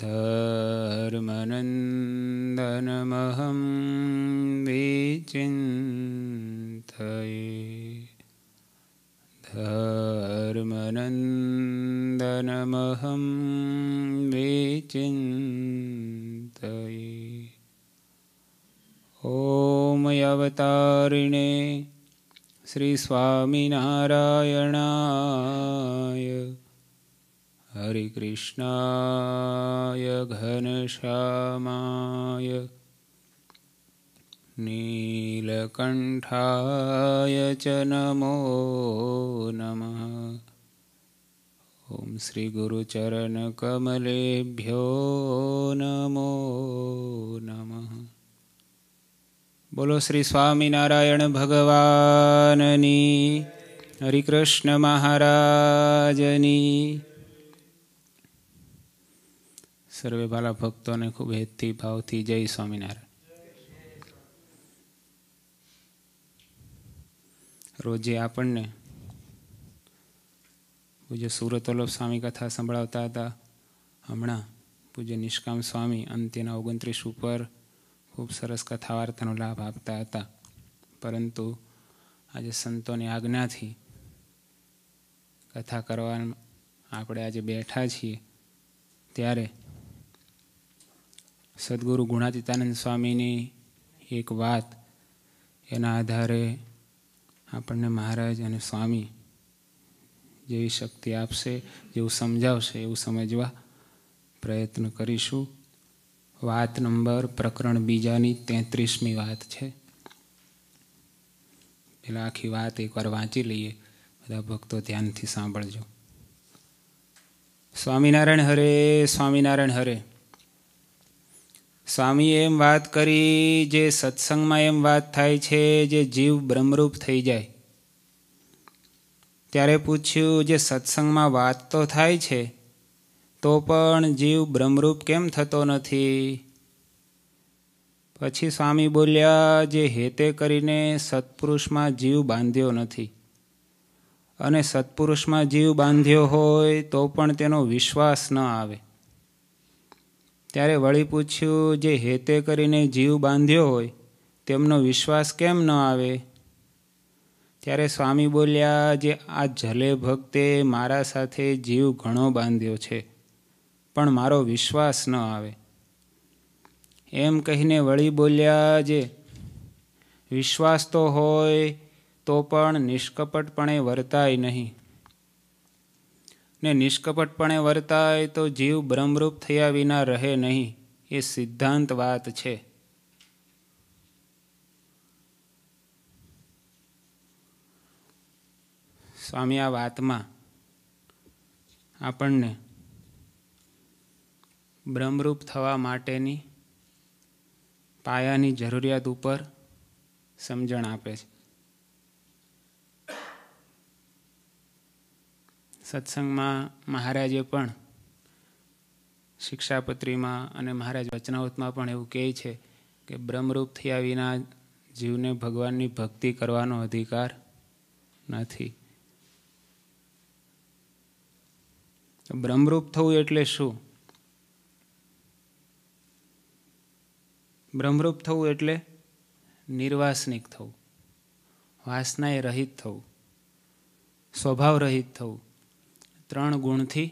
धर्मनन्दनमहं वेचिन्ये धर्मनन्दनमहं विचिन्ताये ॐ श्री श्रीस्वामिनारायणाय हरिकृष्णाय घनश्यामाय नीलकण्ठाय च नमो नमः ॐ श्रीगुरुचरणकमलेभ्यो नमो नमः बोलो श्री स्वामिनारायणभगवाननि हरिकृष्णमहाराजनि સર્વે ભાલા ભક્તોને ખૂબ હેતથી ભાવથી જય સ્વામિનારાયણ રોજે આપણને પૂજ્ય સુરતોલભ સ્વામી કથા સંભળાવતા હતા હમણાં પૂજ્ય નિષ્કામ સ્વામી અંત્યના ઓગણત્રીસ ઉપર ખૂબ સરસ કથા વાર્તાનો લાભ આપતા હતા પરંતુ આજે સંતોની આજ્ઞાથી કથા કરવા આપણે આજે બેઠા છીએ ત્યારે સદગુરુ ગુણાતીતાનંદ સ્વામીની એક વાત એના આધારે આપણને મહારાજ અને સ્વામી જેવી શક્તિ આપશે જેવું સમજાવશે એવું સમજવા પ્રયત્ન કરીશું વાત નંબર પ્રકરણ બીજાની તેત્રીસમી વાત છે પેલા આખી વાત એકવાર વાંચી લઈએ બધા ભક્તો ધ્યાનથી સાંભળજો સ્વામિનારાયણ હરે સ્વામિનારાયણ હરે સ્વામીએ એમ વાત કરી જે સત્સંગમાં એમ વાત થાય છે જે જીવ બ્રહ્મરૂપ થઈ જાય ત્યારે પૂછ્યું જે સત્સંગમાં વાત તો થાય છે તો પણ જીવ બ્રહ્મરૂપ કેમ થતો નથી પછી સ્વામી બોલ્યા જે હેતે કરીને સત્પુરુષમાં જીવ બાંધ્યો નથી અને સત્પુરુષમાં જીવ બાંધ્યો હોય તો પણ તેનો વિશ્વાસ ન આવે ત્યારે વળી પૂછ્યું જે હેતે કરીને જીવ બાંધ્યો હોય તેમનો વિશ્વાસ કેમ ન આવે ત્યારે સ્વામી બોલ્યા જે આ જલે ભક્તે મારા સાથે જીવ ઘણો બાંધ્યો છે પણ મારો વિશ્વાસ ન આવે એમ કહીને વળી બોલ્યા જે વિશ્વાસ તો હોય તો પણ નિષ્કપટપણે વર્તાય નહીં ને નિષ્કપટપણે વર્તાય તો જીવ બ્રહ્મરૂપ થયા વિના રહે નહીં એ સિદ્ધાંત વાત છે સ્વામી આ વાતમાં આપણને બ્રહ્મરૂપ થવા માટેની પાયાની જરૂરિયાત ઉપર સમજણ આપે છે સત્સંગમાં મહારાજે પણ શિક્ષાપત્રીમાં અને મહારાજ વચનાવતમાં પણ એવું કહે છે કે બ્રહ્મરૂપ થયા વિના જીવને ભગવાનની ભક્તિ કરવાનો અધિકાર નથી બ્રહ્મરૂપ થવું એટલે શું બ્રહ્મરૂપ થવું એટલે નિર્વાસનિક થવું વાસનાએ રહિત થવું સ્વભાવ રહિત થવું ત્રણ ગુણથી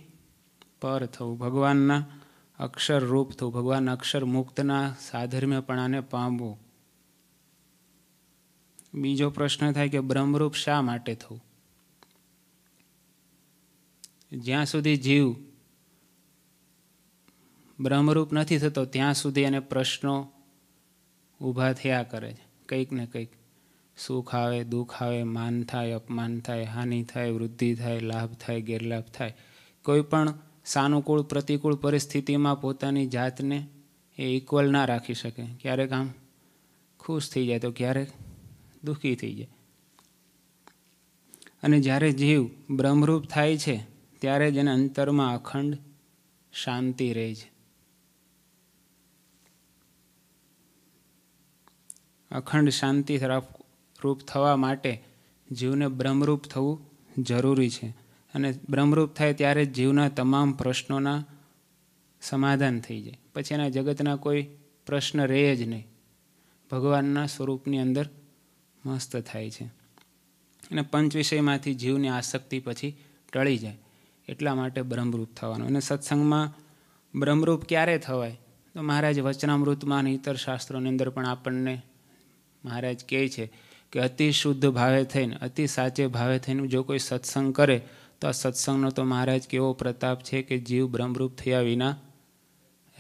પર થવું ભગવાનના અક્ષર રૂપ થવું ભગવાન અક્ષર મુક્તના સાધર્મ્યપણાને પામવું બીજો પ્રશ્ન થાય કે બ્રહ્મરૂપ શા માટે થવું જ્યાં સુધી જીવ બ્રહ્મરૂપ નથી થતો ત્યાં સુધી એને પ્રશ્નો ઊભા થયા કરે છે કંઈક ને કંઈક સુખ આવે દુઃખ આવે માન થાય અપમાન થાય હાનિ થાય વૃદ્ધિ થાય લાભ થાય ગેરલાભ થાય કોઈ પણ સાનુકૂળ પ્રતિકૂળ પરિસ્થિતિમાં પોતાની જાતને એ ઇક્વલ ના રાખી શકે ક્યારેક આમ ખુશ થઈ જાય તો ક્યારેક દુઃખી થઈ જાય અને જ્યારે જીવ બ્રહ્મરૂપ થાય છે ત્યારે જ એને અંતરમાં અખંડ શાંતિ રહે છે અખંડ શાંતિ તરફ રૂપ થવા માટે જીવને બ્રહ્મરૂપ થવું જરૂરી છે અને બ્રહ્મરૂપ થાય ત્યારે જ જીવના તમામ પ્રશ્નોના સમાધાન થઈ જાય પછી એના જગતના કોઈ પ્રશ્ન રહે જ નહીં ભગવાનના સ્વરૂપની અંદર મસ્ત થાય છે અને પંચ વિષયમાંથી જીવની આસક્તિ પછી ટળી જાય એટલા માટે બ્રહ્મરૂપ થવાનું અને સત્સંગમાં બ્રહ્મરૂપ ક્યારે થવાય તો મહારાજ વચનામૃતમાં અને ઇતર શાસ્ત્રોની અંદર પણ આપણને મહારાજ કહે છે કે અતિ શુદ્ધ ભાવે થઈને અતિ સાચે ભાવે થઈને જો કોઈ સત્સંગ કરે તો આ સત્સંગનો તો મહારાજ કેવો પ્રતાપ છે કે જીવ બ્રહ્મરૂપ થયા વિના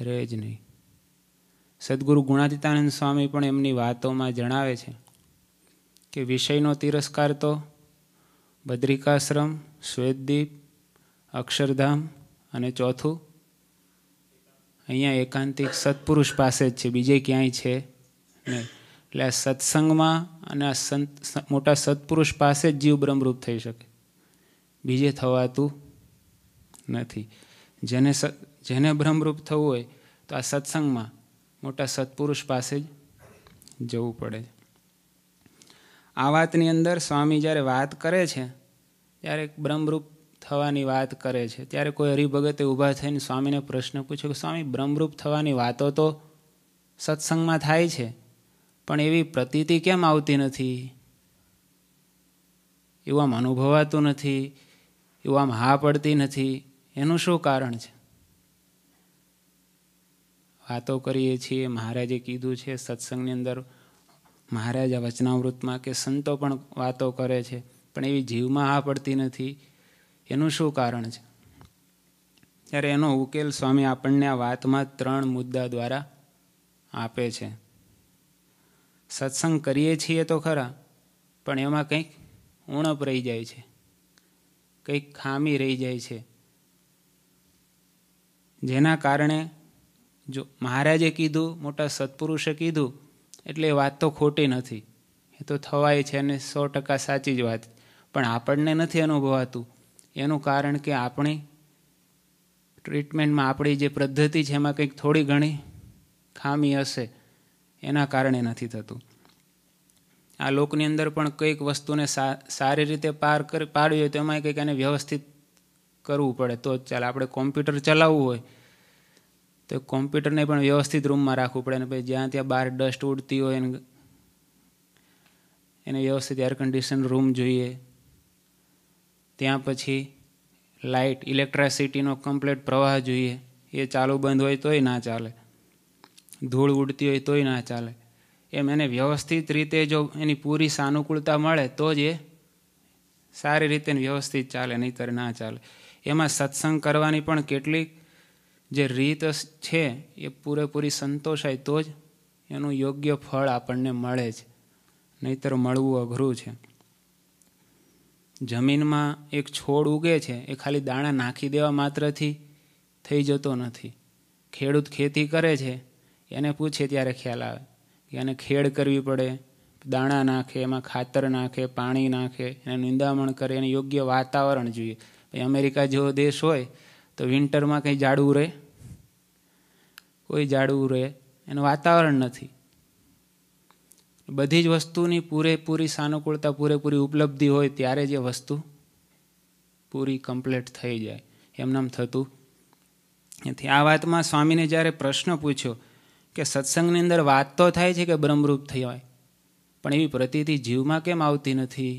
રહે જ નહીં સદગુરુ ગુણાતીતાનંદ સ્વામી પણ એમની વાતોમાં જણાવે છે કે વિષયનો તિરસ્કાર તો બદ્રિકાશ્રમ શ્વેતદ્વીપ અક્ષરધામ અને ચોથું અહીંયા એકાંતિક સત્પુરુષ પાસે જ છે બીજે ક્યાંય છે નહીં એટલે આ સત્સંગમાં અને આ સંત મોટા સત્પુરુષ પાસે જ જીવ બ્રહ્મરૂપ થઈ શકે બીજે થવાતું નથી જેને જેને બ્રહ્મરૂપ થવું હોય તો આ સત્સંગમાં મોટા સત્પુરુષ પાસે જ જવું પડે છે આ વાતની અંદર સ્વામી જ્યારે વાત કરે છે ત્યારે બ્રહ્મરૂપ થવાની વાત કરે છે ત્યારે કોઈ હરિભગતે ઊભા થઈને સ્વામીને પ્રશ્ન પૂછ્યો કે સ્વામી બ્રહ્મરૂપ થવાની વાતો તો સત્સંગમાં થાય છે પણ એવી પ્રતીતિ કેમ આવતી નથી એવું આમ અનુભવાતું નથી એવું આમ હા પડતી નથી એનું શું કારણ છે વાતો કરીએ છીએ મહારાજે કીધું છે સત્સંગની અંદર મહારાજ આ વચનાવૃતમાં કે સંતો પણ વાતો કરે છે પણ એવી જીવમાં હા પડતી નથી એનું શું કારણ છે ત્યારે એનો ઉકેલ સ્વામી આપણને આ વાતમાં ત્રણ મુદ્દા દ્વારા આપે છે સત્સંગ કરીએ છીએ તો ખરા પણ એમાં કંઈક ઉણપ રહી જાય છે કંઈક ખામી રહી જાય છે જેના કારણે જો મહારાજે કીધું મોટા સત્પુરુષે કીધું એટલે વાત તો ખોટી નથી એ તો થવાય છે અને સો ટકા સાચી જ વાત પણ આપણને નથી અનુભવાતું એનું કારણ કે આપણી ટ્રીટમેન્ટમાં આપણી જે પદ્ધતિ છે એમાં કંઈક થોડી ઘણી ખામી હશે એના કારણે નથી થતું આ લોકની અંદર પણ કંઈક વસ્તુને સારી રીતે પાર કરી પાડવી હોય તો એમાં કંઈક એને વ્યવસ્થિત કરવું પડે તો જ ચાલે આપણે કોમ્પ્યુટર ચલાવવું હોય તો કોમ્પ્યુટરને પણ વ્યવસ્થિત રૂમમાં રાખવું પડે અને પછી જ્યાં ત્યાં બહાર ડસ્ટ ઉડતી હોય એને એને વ્યવસ્થિત એર કન્ડિશન રૂમ જોઈએ ત્યાં પછી લાઇટ ઇલેક્ટ્રિસિટીનો કમ્પ્લેટ પ્રવાહ જોઈએ એ ચાલુ બંધ હોય તોય ના ચાલે ધૂળ ઉડતી હોય તોય ના ચાલે એમ એને વ્યવસ્થિત રીતે જો એની પૂરી સાનુકૂળતા મળે તો જ એ સારી રીતે વ્યવસ્થિત ચાલે નહીંતર ના ચાલે એમાં સત્સંગ કરવાની પણ કેટલીક જે રીત છે એ પૂરેપૂરી સંતોષાય તો જ એનું યોગ્ય ફળ આપણને મળે છે નહીતર મળવું અઘરું છે જમીનમાં એક છોડ ઉગે છે એ ખાલી દાણા નાખી દેવા માત્રથી થઈ જતો નથી ખેડૂત ખેતી કરે છે એને પૂછે ત્યારે ખ્યાલ આવે કે એને ખેડ કરવી પડે દાણા નાખે એમાં ખાતર નાખે પાણી નાખે એને નિંદામણ કરે એને યોગ્ય વાતાવરણ જોઈએ ભાઈ અમેરિકા જેવો દેશ હોય તો વિન્ટરમાં કંઈ જાડવું રહે કોઈ જાડવું રહે એનું વાતાવરણ નથી બધી જ વસ્તુની પૂરેપૂરી સાનુકૂળતા પૂરેપૂરી ઉપલબ્ધિ હોય ત્યારે જે વસ્તુ પૂરી કમ્પ્લીટ થઈ જાય એમનામ થતું એથી આ વાતમાં સ્વામીને જ્યારે પ્રશ્ન પૂછ્યો કે સત્સંગની અંદર વાત તો થાય છે કે બ્રહ્મરૂપ થઈ હોય પણ એવી પ્રતિથિ જીવમાં કેમ આવતી નથી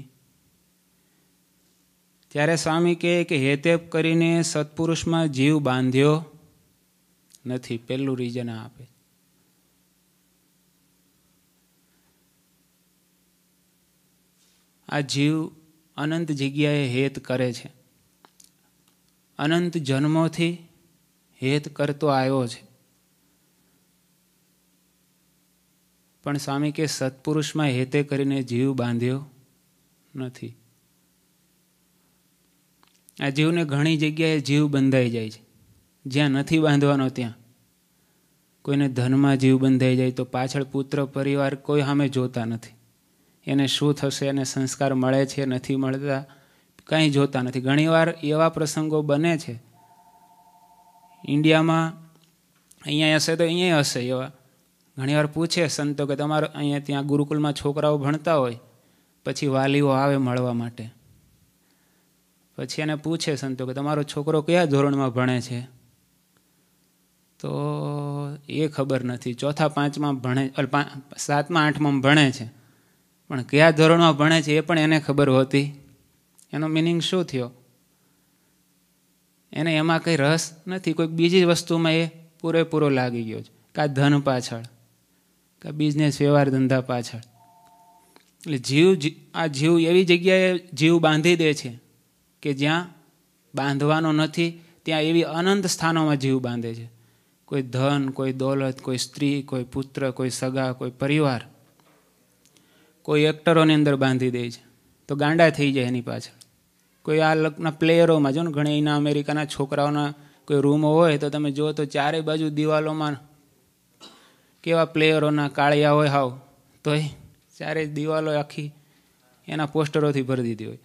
ત્યારે સ્વામી કહે કે હેતેપ કરીને સત્પુરુષમાં જીવ બાંધ્યો નથી પહેલું રીઝન આપે આ જીવ અનંત જગ્યાએ હેત કરે છે અનંત જન્મોથી હેત કરતો આવ્યો છે પણ સ્વામી કે સત્પુરુષમાં હેતે કરીને જીવ બાંધ્યો નથી આ જીવને ઘણી જગ્યાએ જીવ બંધાઈ જાય છે જ્યાં નથી બાંધવાનો ત્યાં કોઈને ધનમાં જીવ બંધાઈ જાય તો પાછળ પુત્ર પરિવાર કોઈ સામે જોતા નથી એને શું થશે એને સંસ્કાર મળે છે નથી મળતા કંઈ જોતા નથી ઘણીવાર એવા પ્રસંગો બને છે ઇન્ડિયામાં અહીંયા હશે તો અહીંયા હશે એવા ઘણીવાર પૂછે સંતો કે તમારા અહીંયા ત્યાં ગુરુકુલમાં છોકરાઓ ભણતા હોય પછી વાલીઓ આવે મળવા માટે પછી એને પૂછે સંતો કે તમારો છોકરો કયા ધોરણમાં ભણે છે તો એ ખબર નથી ચોથા પાંચમાં ભણે સાતમાં આઠમાં ભણે છે પણ કયા ધોરણમાં ભણે છે એ પણ એને ખબર હોતી એનો મિનિંગ શું થયો એને એમાં કંઈ રસ નથી કોઈક બીજી વસ્તુમાં એ પૂરેપૂરો લાગી ગયો છે કાં ધન પાછળ આ બિઝનેસ વ્યવહાર ધંધા પાછળ એટલે જીવ આ જીવ એવી જગ્યાએ જીવ બાંધી દે છે કે જ્યાં બાંધવાનો નથી ત્યાં એવી અનંત સ્થાનોમાં જીવ બાંધે છે કોઈ ધન કોઈ દોલત કોઈ સ્ત્રી કોઈ પુત્ર કોઈ સગા કોઈ પરિવાર કોઈ એક્ટરોની અંદર બાંધી દે છે તો ગાંડા થઈ જાય એની પાછળ કોઈ આ લગ્ન પ્લેયરોમાં જો ને ઘણા એના અમેરિકાના છોકરાઓના કોઈ રૂમ હોય તો તમે જુઓ તો ચારે બાજુ દિવાલોમાં કેવા પ્લેયરોના કાળિયા હોય હાવ તોય ચારે દિવાલો આખી એના પોસ્ટરોથી ભરી દીધી હોય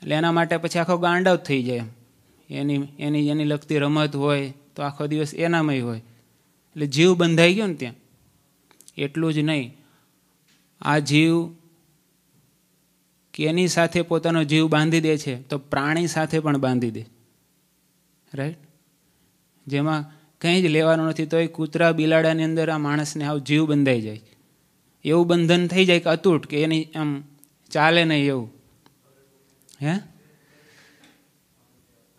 એટલે એના માટે પછી આખો ગાંડવ થઈ જાય એની એની એની લગતી રમત હોય તો આખો દિવસ એનામાંય હોય એટલે જીવ બંધાઈ ગયો ને ત્યાં એટલું જ નહીં આ જીવ કેની સાથે પોતાનો જીવ બાંધી દે છે તો પ્રાણી સાથે પણ બાંધી દે રાઈટ જેમાં કંઈ જ લેવાનું નથી તોય કૂતરા બિલાડાની અંદર આ માણસને આવ જીવ બંધાઈ જાય એવું બંધન થઈ જાય કે અતૂટ કે એની આમ ચાલે નહીં એવું હે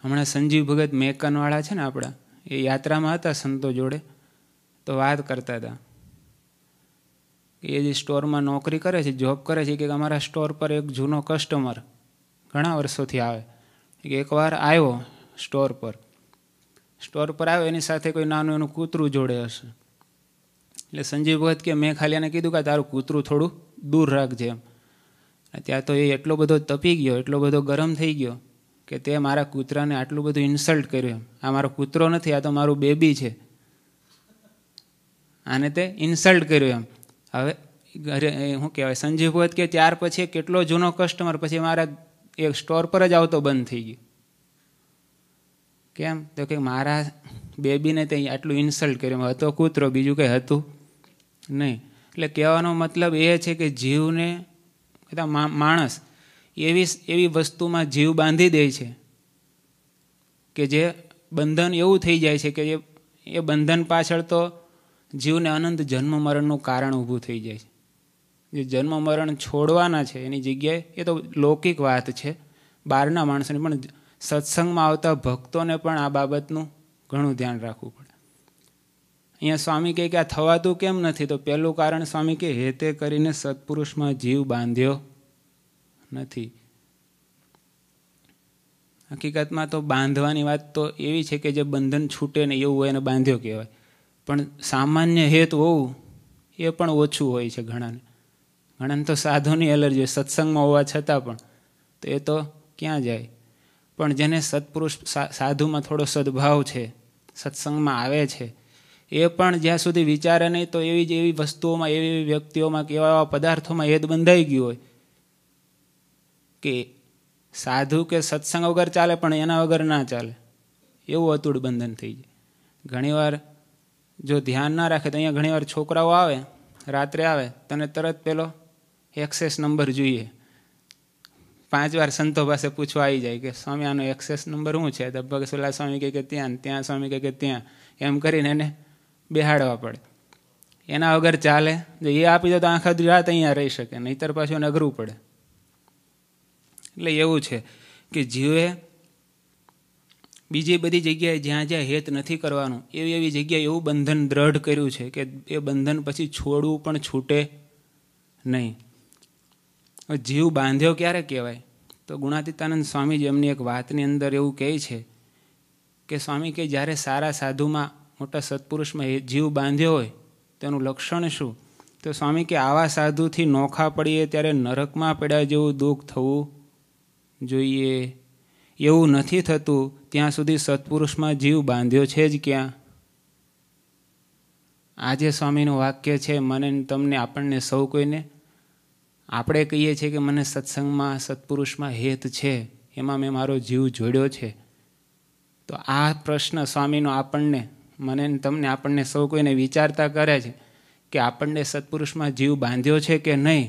હમણાં સંજીવ ભગત મેકનવાળા છે ને આપણા એ યાત્રામાં હતા સંતો જોડે તો વાત કરતા હતા એ જે સ્ટોરમાં નોકરી કરે છે જોબ કરે છે કે અમારા સ્ટોર પર એક જૂનો કસ્ટમર ઘણા વર્ષોથી આવે એકવાર આવ્યો સ્ટોર પર સ્ટોર પર આવ્યો એની સાથે કોઈ નાનું એનું કૂતરું જોડે હશે એટલે સંજીવ ભગત કે મેં ખાલી એને કીધું કે તારું કૂતરું થોડું દૂર રાખજે એમ ત્યાં તો એ એટલો બધો તપી ગયો એટલો બધો ગરમ થઈ ગયો કે તે મારા કૂતરાને આટલું બધું ઇન્સલ્ટ કર્યું એમ આ મારો કૂતરો નથી આ તો મારું બેબી છે આને તે ઇન્સલ્ટ કર્યું એમ હવે ઘરે શું કહેવાય સંજીવ ભગત કે ત્યાર પછી કેટલો જૂનો કસ્ટમર પછી મારા એક સ્ટોર પર જ આવતો બંધ થઈ ગયો કેમ તો કે મારા બેબીને તે આટલું ઇન્સલ્ટ કર્યું હતો કૂતરો બીજું કંઈ હતું નહીં એટલે કહેવાનો મતલબ એ છે કે જીવને કહેતા માણસ એવી એવી વસ્તુમાં જીવ બાંધી દે છે કે જે બંધન એવું થઈ જાય છે કે જે એ બંધન પાછળ તો જીવને અનંત જન્મ મરણનું કારણ ઊભું થઈ જાય છે જે જન્મ મરણ છોડવાના છે એની જગ્યાએ એ તો લૌકિક વાત છે બહારના માણસને પણ સત્સંગમાં આવતા ભક્તોને પણ આ બાબતનું ઘણું ધ્યાન રાખવું પડે અહીંયા સ્વામી કહે કે આ થવાતું કેમ નથી તો પહેલું કારણ સ્વામી કે હેતે કરીને સત્પુરુષમાં જીવ બાંધ્યો નથી હકીકતમાં તો બાંધવાની વાત તો એવી છે કે જે બંધન છૂટે ને એવું હોય એને બાંધ્યો કહેવાય પણ સામાન્ય હેત હોવું એ પણ ઓછું હોય છે ઘણાને ઘણાને તો સાધુની એલર્જી હોય સત્સંગમાં હોવા છતાં પણ તો એ તો ક્યાં જાય પણ જેને સત્પુરુષ સાધુમાં થોડો સદભાવ છે સત્સંગમાં આવે છે એ પણ જ્યાં સુધી વિચારે નહીં તો એવી જ એવી વસ્તુઓમાં એવી એવી વ્યક્તિઓમાં કે એવા એવા પદાર્થોમાં હેદ બંધાઈ ગયું હોય કે સાધુ કે સત્સંગ વગર ચાલે પણ એના વગર ના ચાલે એવું અતૂટ બંધન થઈ જાય ઘણીવાર જો ધ્યાન ના રાખે તો અહીંયા ઘણીવાર છોકરાઓ આવે રાત્રે આવે તને તરત પેલો એક્સેસ નંબર જોઈએ પાંચ વાર સંતો પાસે પૂછવા આવી જાય કે સ્વામી આનો એક્સેસ નંબર શું છે દબ્બક સુલા સ્વામી કહે કે ત્યાં ત્યાં સ્વામી કહે કે ત્યાં એમ કરીને એને બેહાડવા પડે એના વગર ચાલે જો એ આપી દો તો આખા રાત અહીંયા રહી શકે નહીતર પાછું એને અઘરું પડે એટલે એવું છે કે જીવે બીજી બધી જગ્યાએ જ્યાં જ્યાં હેત નથી કરવાનું એવી એવી જગ્યાએ એવું બંધન દ્રઢ કર્યું છે કે એ બંધન પછી છોડવું પણ છૂટે નહીં જીવ બાંધ્યો ક્યારે કહેવાય તો ગુણાતીતાનંદ સ્વામીજી એમની એક વાતની અંદર એવું કહે છે કે સ્વામી કે જ્યારે સારા સાધુમાં મોટા સત્પુરુષમાં એ જીવ બાંધ્યો હોય તેનું લક્ષણ શું તો સ્વામી કે આવા સાધુથી નોખા પડીએ ત્યારે નરકમાં પડ્યા જેવું દુઃખ થવું જોઈએ એવું નથી થતું ત્યાં સુધી સત્પુરુષમાં જીવ બાંધ્યો છે જ ક્યાં આજે સ્વામીનું વાક્ય છે મને તમને આપણને સૌ કોઈને આપણે કહીએ છીએ કે મને સત્સંગમાં સત્પુરુષમાં હેત છે એમાં મેં મારો જીવ જોડ્યો છે તો આ પ્રશ્ન સ્વામીનો આપણને મને તમને આપણને સૌ કોઈને વિચારતા કરે છે કે આપણને સત્પુરુષમાં જીવ બાંધ્યો છે કે નહીં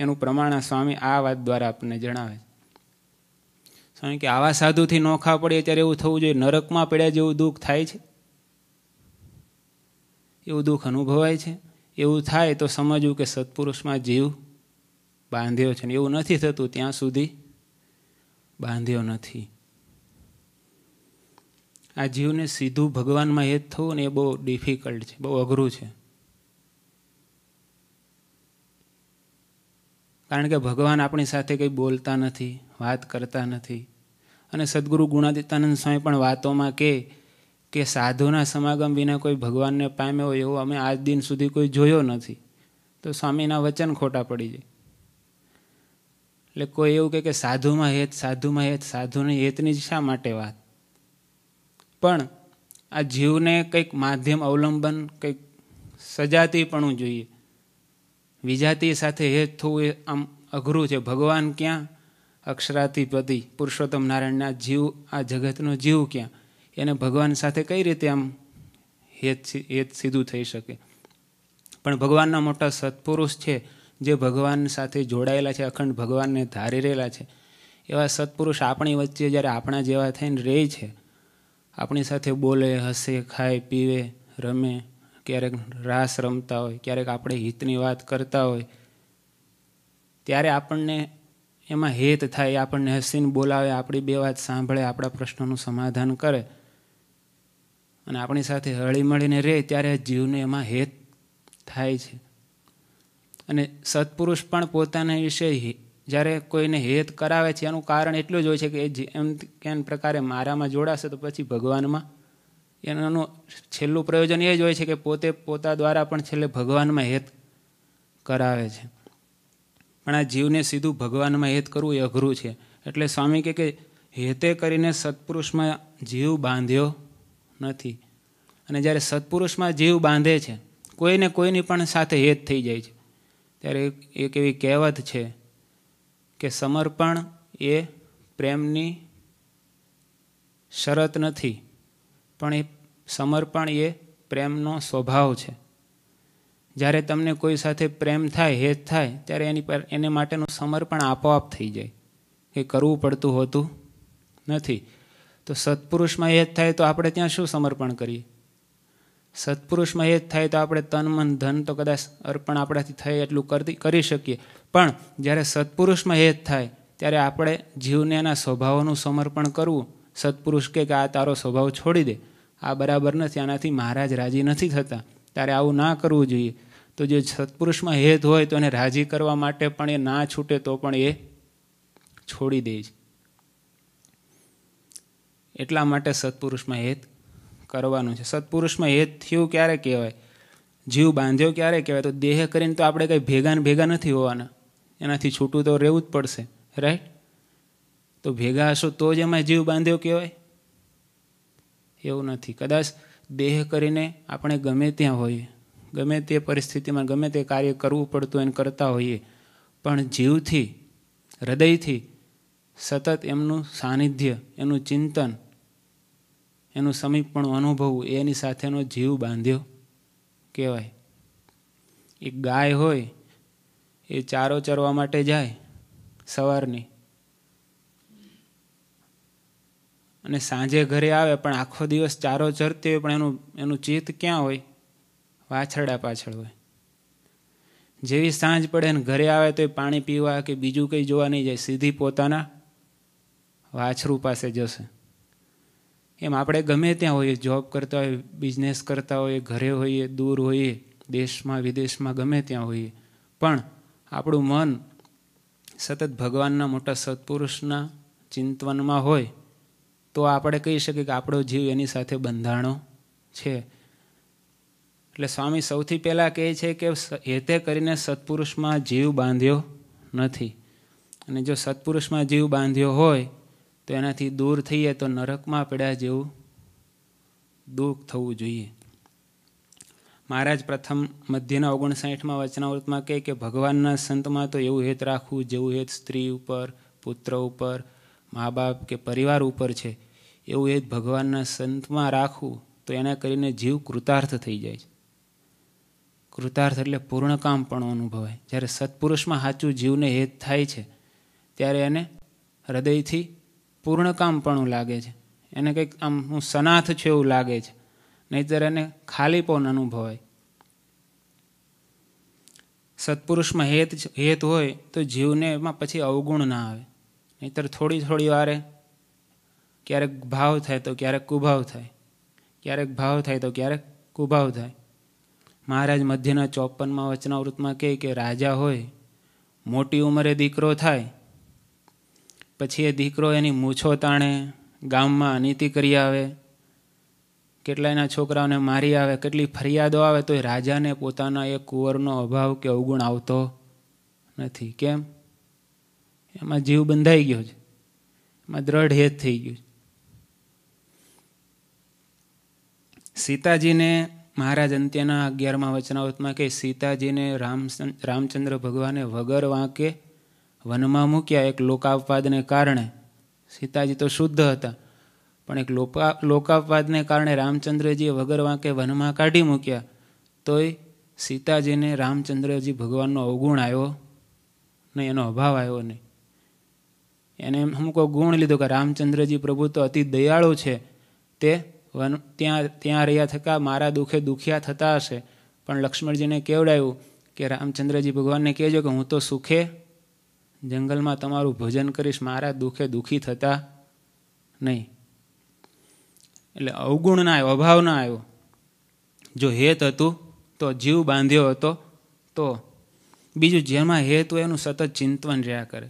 એનું પ્રમાણ સ્વામી આ વાત દ્વારા આપણને જણાવે છે સ્વામી કે આવા સાધુથી નોખા પડીએ ત્યારે એવું થવું જોઈએ નરકમાં પડ્યા જેવું દુઃખ થાય છે એવું દુઃખ અનુભવાય છે એવું થાય તો સમજવું કે સત્પુરુષમાં જીવ બાંધ્યો છે ને એવું નથી થતું ત્યાં સુધી બાંધ્યો નથી આ જીવને સીધું ભગવાનમાં એ જ થવું ને એ બહુ ડિફિકલ્ટ છે બહુ અઘરું છે કારણ કે ભગવાન આપણી સાથે કંઈ બોલતા નથી વાત કરતા નથી અને સદગુરુ ગુણાદિત્યાનંદ સ્વામી પણ વાતોમાં કે કે સાધુના સમાગમ વિના કોઈ ભગવાનને પામ્યો એવો અમે આજ દિન સુધી કોઈ જોયો નથી તો સ્વામીના વચન ખોટા પડી જાય એટલે કોઈ એવું કહે કે સાધુમાં હેત સાધુમાં હેત સાધુની હેતની જ શા માટે વાત પણ આ જીવને કંઈક માધ્યમ અવલંબન કંઈક સજાતીપણું જોઈએ વિજાતી સાથે હેત થવું એ આમ અઘરું છે ભગવાન ક્યાં અક્ષરાધિપતિ પુરુષોત્તમ નારાયણના જીવ આ જગતનો જીવ ક્યાં એને ભગવાન સાથે કઈ રીતે આમ હેત હેત સીધું થઈ શકે પણ ભગવાનના મોટા સત્પુરુષ છે જે ભગવાન સાથે જોડાયેલા છે અખંડ ભગવાનને ધારી રહેલા છે એવા સત્પુરુષ આપણી વચ્ચે જ્યારે આપણા જેવા થઈને રહે છે આપણી સાથે બોલે હસે ખાય પીવે રમે ક્યારેક રાસ રમતા હોય ક્યારેક આપણે હિતની વાત કરતા હોય ત્યારે આપણને એમાં હેત થાય આપણને હસીને બોલાવે આપણી બે વાત સાંભળે આપણા પ્રશ્નોનું સમાધાન કરે અને આપણી સાથે હળીમળીને રહે ત્યારે જીવને એમાં હેત થાય છે અને સત્પુરુષ પણ પોતાના વિશે જ્યારે કોઈને હેત કરાવે છે એનું કારણ એટલું જ હોય છે કે એ એમ કેમ પ્રકારે મારામાં જોડાશે તો પછી ભગવાનમાં એનું છેલ્લું પ્રયોજન એ જ હોય છે કે પોતે પોતા દ્વારા પણ છેલ્લે ભગવાનમાં હેત કરાવે છે પણ આ જીવને સીધું ભગવાનમાં હેત કરવું એ અઘરું છે એટલે સ્વામી કે કે હેતે કરીને સત્પુરુષમાં જીવ બાંધ્યો નથી અને જ્યારે સત્પુરુષમાં જીવ બાંધે છે કોઈને કોઈની પણ સાથે હેત થઈ જાય છે ત્યારે એક એવી કહેવત છે કે સમર્પણ એ પ્રેમની શરત નથી પણ એ સમર્પણ એ પ્રેમનો સ્વભાવ છે જ્યારે તમને કોઈ સાથે પ્રેમ થાય હેત થાય ત્યારે એની પર એને માટેનું સમર્પણ આપોઆપ થઈ જાય એ કરવું પડતું હોતું નથી તો સત્પુરુષમાં હેત થાય તો આપણે ત્યાં શું સમર્પણ કરીએ સત્પુરુષમાં એ જ થાય તો આપણે તન મન ધન તો કદાચ અર્પણ આપણાથી થાય એટલું કરતી કરી શકીએ પણ જ્યારે સત્પુરુષમાં એ જ થાય ત્યારે આપણે જીવને એના સ્વભાવોનું સમર્પણ કરવું સત્પુરુષ કે આ તારો સ્વભાવ છોડી દે આ બરાબર નથી આનાથી મહારાજ રાજી નથી થતા ત્યારે આવું ના કરવું જોઈએ તો જે સત્પુરુષમાં હેત હોય તો એને રાજી કરવા માટે પણ એ ના છૂટે તો પણ એ છોડી દે છે એટલા માટે સત્પુરુષમાં હેત કરવાનું છે સત્પુરુષમાં હેત થયું ક્યારે કહેવાય જીવ બાંધ્યો ક્યારે કહેવાય તો દેહ કરીને તો આપણે કંઈ ભેગા ભેગા નથી હોવાના એનાથી છૂટું તો રહેવું જ પડશે રાઈટ તો ભેગા હશો તો જ એમાં જીવ બાંધ્યો કહેવાય એવું નથી કદાચ દેહ કરીને આપણે ગમે ત્યાં હોઈએ ગમે તે પરિસ્થિતિમાં ગમે તે કાર્ય કરવું પડતું એને કરતા હોઈએ પણ જીવથી હૃદયથી સતત એમનું સાનિધ્ય એનું ચિંતન એનું સમીપણું અનુભવવું એની સાથેનો જીવ બાંધ્યો કહેવાય એ ગાય હોય એ ચારો ચરવા માટે જાય સવારની અને સાંજે ઘરે આવે પણ આખો દિવસ ચારો ચરતી હોય પણ એનું એનું ચિત્ત ક્યાં હોય વાછરડા પાછળ હોય જેવી સાંજ પડે ને ઘરે આવે તો એ પાણી પીવા કે બીજું કંઈ જોવા નહીં જાય સીધી પોતાના વાછરું પાસે જશે એમ આપણે ગમે ત્યાં હોઈએ જોબ કરતા હોઈએ બિઝનેસ કરતા હોઈએ ઘરે હોઈએ દૂર હોઈએ દેશમાં વિદેશમાં ગમે ત્યાં હોઈએ પણ આપણું મન સતત ભગવાનના મોટા સત્પુરુષના ચિંતવનમાં હોય તો આપણે કહી શકીએ કે આપણો જીવ એની સાથે બંધાણો છે એટલે સ્વામી સૌથી પહેલાં કહે છે કે હેતે કરીને સત્પુરુષમાં જીવ બાંધ્યો નથી અને જો સત્પુરુષમાં જીવ બાંધ્યો હોય તો એનાથી દૂર થઈએ તો નરકમાં પડ્યા જેવું દુઃખ થવું જોઈએ મહારાજ પ્રથમ મધ્યના ઓગણસાઠમાં વચનાવૃતમાં કહે કે ભગવાનના સંતમાં તો એવું હેત રાખવું જેવું હેત સ્ત્રી ઉપર પુત્ર ઉપર મા બાપ કે પરિવાર ઉપર છે એવું હેત ભગવાનના સંતમાં રાખવું તો એના કરીને જીવ કૃતાર્થ થઈ જાય છે કૃતાર્થ એટલે પૂર્ણ કામ પણ અનુભવાય જ્યારે સત્પુરુષમાં સાચું જીવને હેત થાય છે ત્યારે એને હૃદયથી પૂર્ણકામપણું લાગે છે એને કંઈક આમ હું સનાથ છું એવું લાગે છે નહીતર એને ખાલીપોન અનુભવાય સત્પુરુષમાં હેત હેત હોય તો જીવને એમાં પછી અવગુણ ના આવે નહીતર થોડી થોડી વારે ક્યારેક ભાવ થાય તો ક્યારેક કુભાવ થાય ક્યારેક ભાવ થાય તો ક્યારેક કુભાવ થાય મહારાજ મધ્યના ચોપનમાં વચનાવૃતમાં કહે કે રાજા હોય મોટી ઉંમરે દીકરો થાય પછી એ દીકરો એની મૂછો તાણે ગામમાં અનીતિ કરી આવે કેટલાયના છોકરાઓને મારી આવે કેટલી ફરિયાદો આવે તો એ રાજાને પોતાના એ કુંવરનો અભાવ કે અવગુણ આવતો નથી કેમ એમાં જીવ બંધાઈ ગયો છે એમાં દ્રઢ હેત થઈ ગયું સીતાજીને મહારાજ અંત્યના અગિયારમા વચનાવતમાં કે સીતાજીને રામચંદ્ર ભગવાને વગર વાંકે વનમાં મૂક્યા એક લોકાપવાદને કારણે સીતાજી તો શુદ્ધ હતા પણ એક લોકા લોકાપવાદને કારણે રામચંદ્રજીએ વગર વાંકે વનમાં કાઢી મૂક્યા તોય સીતાજીને રામચંદ્રજી ભગવાનનો અવગુણ આવ્યો નહીં એનો અભાવ આવ્યો નહીં એને અમુક ગુણ લીધો કે રામચંદ્રજી પ્રભુ તો અતિ દયાળુ છે તે વન ત્યાં ત્યાં રહ્યા થકા મારા દુઃખે દુખ્યા થતા હશે પણ લક્ષ્મણજીને કેવડાયું કે રામચંદ્રજી ભગવાનને કહેજો કે હું તો સુખે જંગલમાં તમારું ભજન કરીશ મારા દુઃખે દુઃખી થતા નહીં એટલે અવગુણ ના આવ્યો અભાવ ના આવ્યો જો હેત હતું તો જીવ બાંધ્યો હતો તો બીજું જેમાં હેત હોય એનું સતત ચિંતન રહ્યા કરે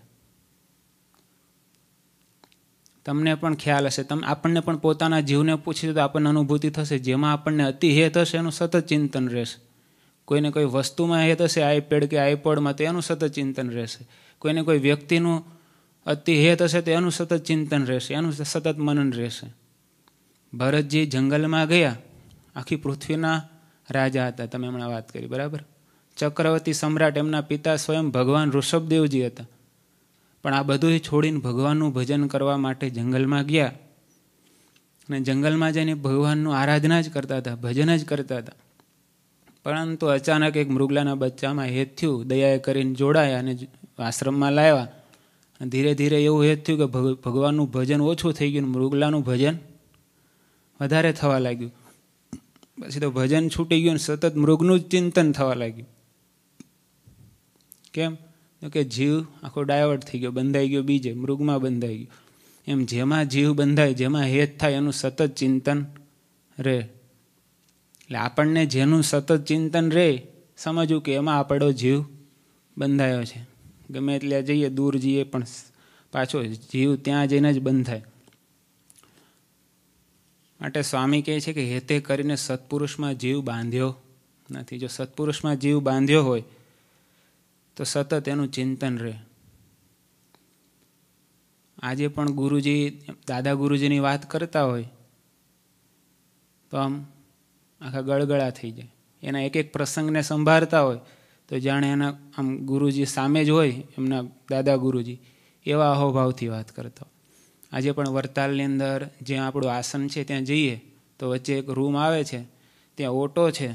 તમને પણ ખ્યાલ હશે તમે આપણને પણ પોતાના જીવને પૂછીશું તો આપણને અનુભૂતિ થશે જેમાં આપણને અતિ હેત હશે એનું સતત ચિંતન રહેશે કોઈને કોઈ વસ્તુમાં હેત હશે આઈપેડ કે આઈપોડમાં તો એનું સતત ચિંતન રહેશે કોઈને કોઈ વ્યક્તિનું અતિ હેત હશે તો એનું સતત ચિંતન રહેશે એનું સતત મનન રહેશે ભરતજી જંગલમાં ગયા આખી પૃથ્વીના રાજા હતા તમે હમણાં વાત કરી બરાબર ચક્રવર્તી સમ્રાટ એમના પિતા સ્વયં ભગવાન ઋષભદેવજી હતા પણ આ બધું છોડીને ભગવાનનું ભજન કરવા માટે જંગલમાં ગયા અને જંગલમાં જઈને ભગવાનનું આરાધના જ કરતા હતા ભજન જ કરતા હતા પરંતુ અચાનક એક મૃગલાના બચ્ચામાં હેત થયું દયાએ કરીને જોડાયા અને આશ્રમમાં લાવ્યા ધીરે ધીરે એવું એ થયું કે ભગવાનનું ભજન ઓછું થઈ ગયું મૃગલાનું ભજન વધારે થવા લાગ્યું પછી તો ભજન છૂટી ગયું સતત મૃગનું જ ચિંતન થવા લાગ્યું કેમ કે જીવ આખો ડાયવર્ટ થઈ ગયો બંધાઈ ગયો બીજે મૃગમાં બંધાઈ ગયો એમ જેમાં જીવ બંધાય જેમાં હેત થાય એનું સતત ચિંતન રહે એટલે આપણને જેનું સતત ચિંતન રહે સમજવું કે એમાં આપણો જીવ બંધાયો છે ગમે એટલે જઈએ દૂર જઈએ પણ પાછો જીવ ત્યાં જઈને જ બંધ થાય માટે સ્વામી કહે છે કે હેતે કરીને સત્પુરુષમાં જીવ બાંધ્યો નથી જો સત્પુરુષમાં જીવ બાંધ્યો હોય તો સતત એનું ચિંતન રહે આજે પણ ગુરુજી દાદા ગુરુજીની વાત કરતા હોય તો આમ આખા ગળગળા થઈ જાય એના એક એક પ્રસંગને સંભાળતા હોય તો જાણે એના આમ ગુરુજી સામે જ હોય એમના દાદા ગુરુજી એવા અહોભાવથી વાત કરતો આજે પણ વરતાલની અંદર જ્યાં આપણું આસન છે ત્યાં જઈએ તો વચ્ચે એક રૂમ આવે છે ત્યાં ઓટો છે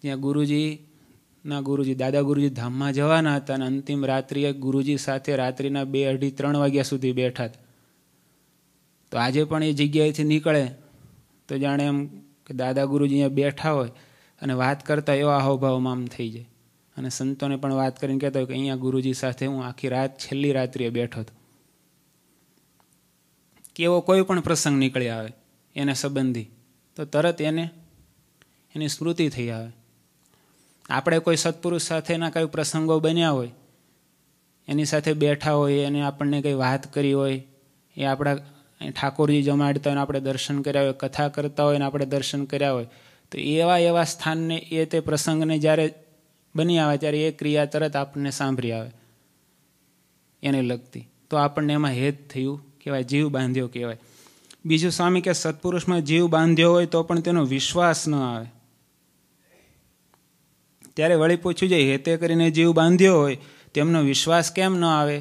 ત્યાં ગુરુજીના ગુરુજી દાદા ગુરુજી ધામમાં જવાના હતા અને અંતિમ રાત્રિએ ગુરુજી સાથે રાત્રિના બે અઢી ત્રણ વાગ્યા સુધી બેઠા હતા તો આજે પણ એ જગ્યાએથી નીકળે તો જાણે એમ કે દાદા ગુરુજી અહીંયા બેઠા હોય અને વાત કરતા એવા અહોભાવમાં આમ થઈ જાય અને સંતોને પણ વાત કરીને કહેતો કે અહીંયા ગુરુજી સાથે હું આખી રાત છેલ્લી રાત્રિએ બેઠો હતો કે એવો કોઈ પણ પ્રસંગ નીકળી આવે એને સંબંધી તો તરત એને એની સ્મૃતિ થઈ આવે આપણે કોઈ સત્પુરુષ સાથેના કઈ પ્રસંગો બન્યા હોય એની સાથે બેઠા હોય એને આપણને કંઈ વાત કરી હોય એ આપણા ઠાકોરજી જમાડતા હોય આપણે દર્શન કર્યા હોય કથા કરતા હોય ને આપણે દર્શન કર્યા હોય તો એવા એવા સ્થાનને એ તે પ્રસંગને જ્યારે બની આવે ત્યારે એ ક્રિયા તરત આપણને સાંભળી આવે એને લગતી તો આપણને એમાં હેત થયું કહેવાય જીવ બાંધ્યો કહેવાય બીજું સ્વામી કે સત્પુરુષમાં જીવ બાંધ્યો હોય તો પણ તેનો વિશ્વાસ ન આવે ત્યારે વળી પૂછ્યું જાય હેતે કરીને જીવ બાંધ્યો હોય તેમનો વિશ્વાસ કેમ ન આવે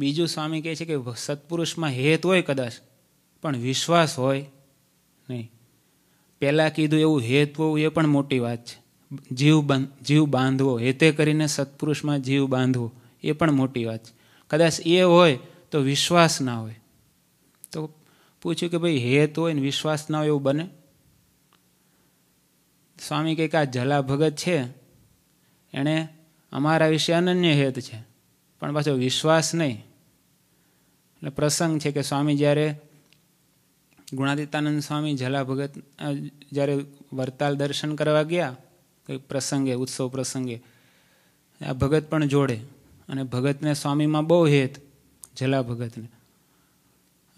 બીજું સ્વામી કહે છે કે સત્પુરુષમાં હેત હોય કદાચ પણ વિશ્વાસ હોય નહીં પહેલાં કીધું એવું હેતવું એ પણ મોટી વાત છે જીવ જીવ બાંધવો હેતે કરીને સત્પુરુષમાં જીવ બાંધવો એ પણ મોટી વાત છે કદાચ એ હોય તો વિશ્વાસ ના હોય તો પૂછ્યું કે ભાઈ હેત હોય ને વિશ્વાસ ના હોય એવું બને સ્વામી કંઈક આ જલા ભગત છે એણે અમારા વિશે અનન્ય હેત છે પણ પાછો વિશ્વાસ નહીં એટલે પ્રસંગ છે કે સ્વામી જ્યારે ગુણાતીતાનંદ સ્વામી ઝલા ભગત જ્યારે વરતાલ દર્શન કરવા ગયા કંઈક પ્રસંગે ઉત્સવ પ્રસંગે આ ભગત પણ જોડે અને ભગતને સ્વામીમાં બહુ હેત ઝલા ભગતને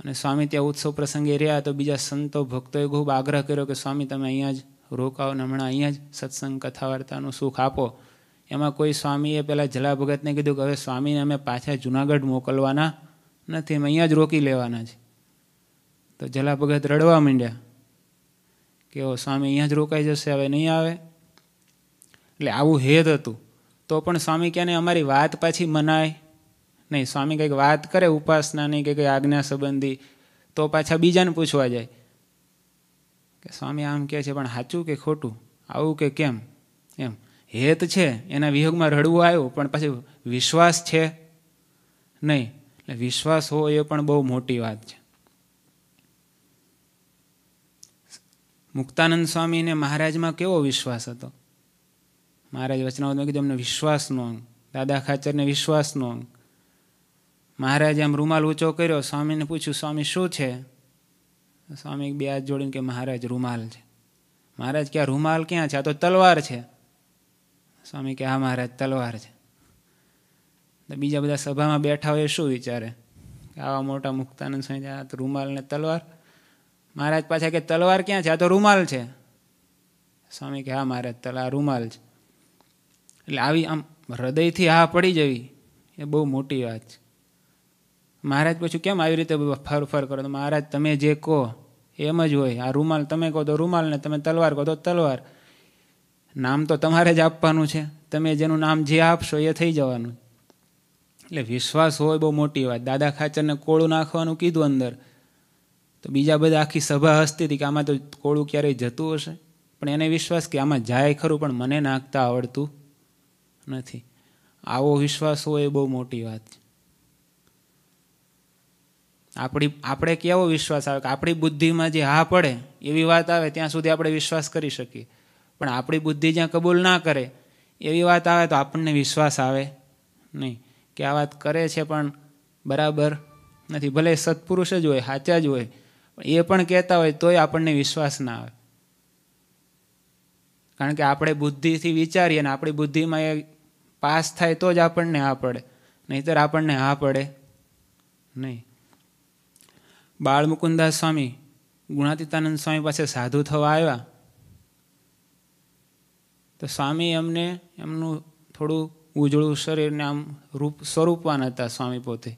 અને સ્વામી ત્યાં ઉત્સવ પ્રસંગે રહ્યા તો બીજા સંતો ભક્તોએ ખૂબ આગ્રહ કર્યો કે સ્વામી તમે અહીંયા જ રોકાઓ ને હમણાં અહીંયા જ સત્સંગ કથા વાર્તાનું સુખ આપો એમાં કોઈ સ્વામીએ પહેલાં જલા ભગતને કીધું કે હવે સ્વામીને અમે પાછા જુનાગઢ મોકલવાના નથી અમે અહીંયા જ રોકી લેવાના છે તો જલા ભગત રડવા માંડ્યા કે ઓ સ્વામી અહીંયા જ રોકાઈ જશે હવે નહીં આવે એટલે આવું હેત હતું તો પણ સ્વામી ક્યાંને અમારી વાત પાછી મનાય નહીં સ્વામી કંઈક વાત કરે ઉપાસનાની કે કંઈ આજ્ઞા સંબંધી તો પાછા બીજાને પૂછવા જાય કે સ્વામી આમ કહે છે પણ સાચું કે ખોટું આવું કે કેમ એમ હેત છે એના વિયોગમાં રડવું આવ્યું પણ પછી વિશ્વાસ છે નહીં એટલે વિશ્વાસ હોય એ પણ બહુ મોટી વાત છે મુક્તાનંદ સ્વામીને મહારાજમાં કેવો વિશ્વાસ હતો મહારાજ વચનાવતમાં કીધું અમને વિશ્વાસનો અંગ દાદા ખાચરને વિશ્વાસનો અંગ મહારાજે આમ રૂમાલ ઊંચો કર્યો સ્વામીને પૂછ્યું સ્વામી શું છે સ્વામી બે હાથ જોડીને કે મહારાજ રૂમાલ છે મહારાજ કે આ રૂમાલ ક્યાં છે આ તો તલવાર છે સ્વામી કે હા મહારાજ તલવાર છે તો બીજા બધા સભામાં બેઠા હોય શું વિચારે આવા મોટા મુક્તાનંદ સ્વામી આ રૂમાલ ને તલવાર મહારાજ પાછા કે તલવાર ક્યાં છે આ તો રૂમાલ છે સ્વામી કે હા મહારાજ તલ આ રૂમાલ છે એટલે આવી આમ હૃદયથી હા પડી જવી એ બહુ મોટી વાત છે મહારાજ પછી કેમ આવી રીતે ફર ફર કરો તો મહારાજ તમે જે કહો એમ જ હોય આ રૂમાલ તમે કહો તો રૂમાલ ને તમે તલવાર કહો તો તલવાર નામ તો તમારે જ આપવાનું છે તમે જેનું નામ જે આપશો એ થઈ જવાનું એટલે વિશ્વાસ હોય બહુ મોટી વાત દાદા ખાચરને કોળું નાખવાનું કીધું અંદર તો બીજા બધા આખી સભા હસતી હતી કે આમાં તો કોળું ક્યારેય જતું હશે પણ એને વિશ્વાસ કે આમાં જાય ખરું પણ મને નાખતા આવડતું નથી આવો વિશ્વાસ હોય એ બહુ મોટી વાત છે આપણી આપણે કેવો વિશ્વાસ આવે કે આપણી બુદ્ધિમાં જે હા પડે એવી વાત આવે ત્યાં સુધી આપણે વિશ્વાસ કરી શકીએ પણ આપણી બુદ્ધિ જ્યાં કબૂલ ના કરે એવી વાત આવે તો આપણને વિશ્વાસ આવે નહીં કે આ વાત કરે છે પણ બરાબર નથી ભલે સત્પુરુષ જ હોય સાચા જ હોય એ પણ કહેતા હોય તોય આપણને વિશ્વાસ ના આવે કારણ કે આપણે બુદ્ધિથી વિચારીએ ને આપણી બુદ્ધિમાં એ પાસ થાય તો જ આપણને હા પડે નહીતર આપણને હા પડે નહીં બાળમુકુદાસ સ્વામી ગુણાતીતાનંદ સ્વામી પાસે સાધુ થવા આવ્યા તો સ્વામી એમને એમનું થોડું ઉજળું શરીરને આમ રૂપ સ્વરૂપવાન હતા સ્વામી પોતે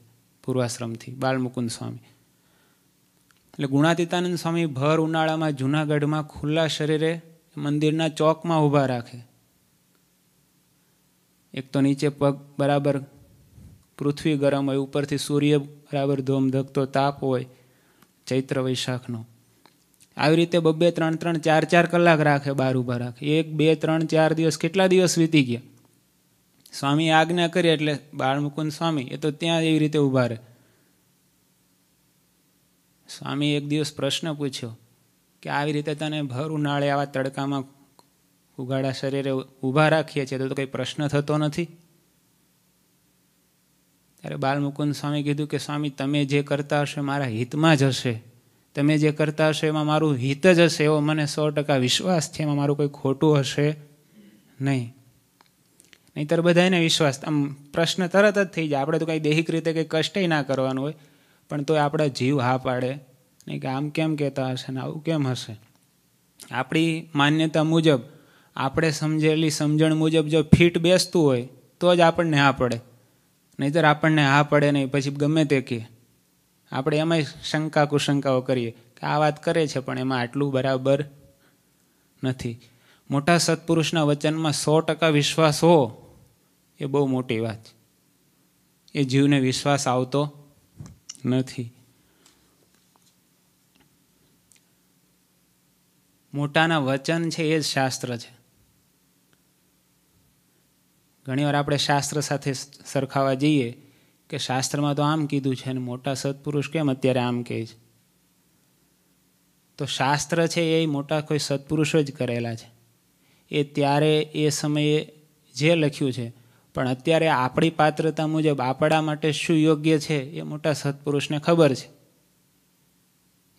પૂર્વાશ્રમથી બાળમુકુંદ સ્વામી એટલે ગુણાતીતાનંદ સ્વામી ભર ઉનાળામાં જૂનાગઢમાં ખુલ્લા શરીરે મંદિરના ચોકમાં ઊભા રાખે એક તો નીચે પગ બરાબર પૃથ્વી ગરમ હોય ઉપરથી સૂર્ય બરાબર ધોમધકતો તાપ હોય ચૈત્ર વૈશાખનો આવી રીતે બબે ત્રણ ત્રણ ચાર ચાર કલાક રાખે બાર ઊભા રાખે એક બે ત્રણ ચાર દિવસ કેટલા દિવસ વીતી ગયા સ્વામી આજ્ઞા કરી એટલે બાળમુકુંદ સ્વામી એ તો ત્યાં એવી રીતે ઊભા રહે સ્વામી એક દિવસ પ્રશ્ન પૂછ્યો કે આવી રીતે તને ભર ઉનાળે આવા તડકામાં ઉગાડા શરીરે ઊભા રાખીએ છીએ તો કંઈ પ્રશ્ન થતો નથી ત્યારે બાલમુકુંદ સ્વામી કીધું કે સ્વામી તમે જે કરતા હશો મારા હિતમાં જ હશે તમે જે કરતા હશો એમાં મારું હિત જ હશે એવો મને સો ટકા વિશ્વાસ છે એમાં મારું કોઈ ખોટું હશે નહીં નહીંતર બધાને વિશ્વાસ આમ પ્રશ્ન તરત જ થઈ જાય આપણે તો કંઈ દૈહિક રીતે કંઈ કષ્ટય ના કરવાનું હોય પણ તોય આપણા જીવ હા પાડે નહીં કે આમ કેમ કહેતા હશે ને આવું કેમ હશે આપણી માન્યતા મુજબ આપણે સમજેલી સમજણ મુજબ જો ફિટ બેસતું હોય તો જ આપણને હા પડે નહીતર આપણને હા પડે નહીં પછી ગમે તે કે આપણે એમાંય શંકા કુશંકાઓ કરીએ કે આ વાત કરે છે પણ એમાં આટલું બરાબર નથી મોટા સત્પુરુષના વચનમાં સો ટકા વિશ્વાસ હો એ બહુ મોટી વાત એ જીવને વિશ્વાસ આવતો નથી મોટાના વચન છે એ જ શાસ્ત્ર છે ઘણીવાર આપણે શાસ્ત્ર સાથે સરખાવા જઈએ કે શાસ્ત્રમાં તો આમ કીધું છે અને મોટા સત્પુરુષ કેમ અત્યારે આમ કહે છે તો શાસ્ત્ર છે એ મોટા કોઈ સત્પુરુષો જ કરેલા છે એ ત્યારે એ સમયે જે લખ્યું છે પણ અત્યારે આપણી પાત્રતા મુજબ આપણા માટે શું યોગ્ય છે એ મોટા સત્પુરુષને ખબર છે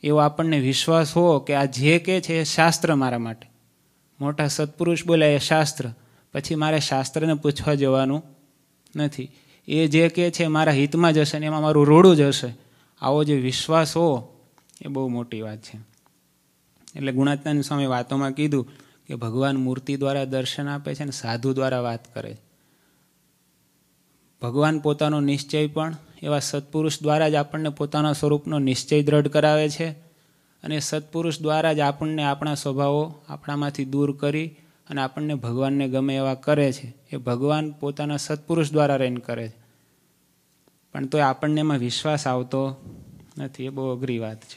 એવો આપણને વિશ્વાસ હોવો કે આ જે કે છે એ શાસ્ત્ર મારા માટે મોટા સત્પુરુષ બોલ્યા એ શાસ્ત્ર પછી મારે શાસ્ત્રને પૂછવા જવાનું નથી એ જે કે છે મારા હિતમાં જશે ને એમાં મારું રોડું જશે આવો જે વિશ્વાસ હોવો એ બહુ મોટી વાત છે એટલે ગુણાત્માની સ્વામી વાતોમાં કીધું કે ભગવાન મૂર્તિ દ્વારા દર્શન આપે છે અને સાધુ દ્વારા વાત કરે છે ભગવાન પોતાનો નિશ્ચય પણ એવા સત્પુરુષ દ્વારા જ આપણને પોતાના સ્વરૂપનો નિશ્ચય દ્રઢ કરાવે છે અને સત્પુરુષ દ્વારા જ આપણને આપણા સ્વભાવો આપણામાંથી દૂર કરી અને આપણને ભગવાનને ગમે એવા કરે છે એ ભગવાન પોતાના સત્પુરુષ દ્વારા રહીને કરે છે પણ તો આપણને એમાં વિશ્વાસ આવતો નથી એ બહુ અઘરી વાત છે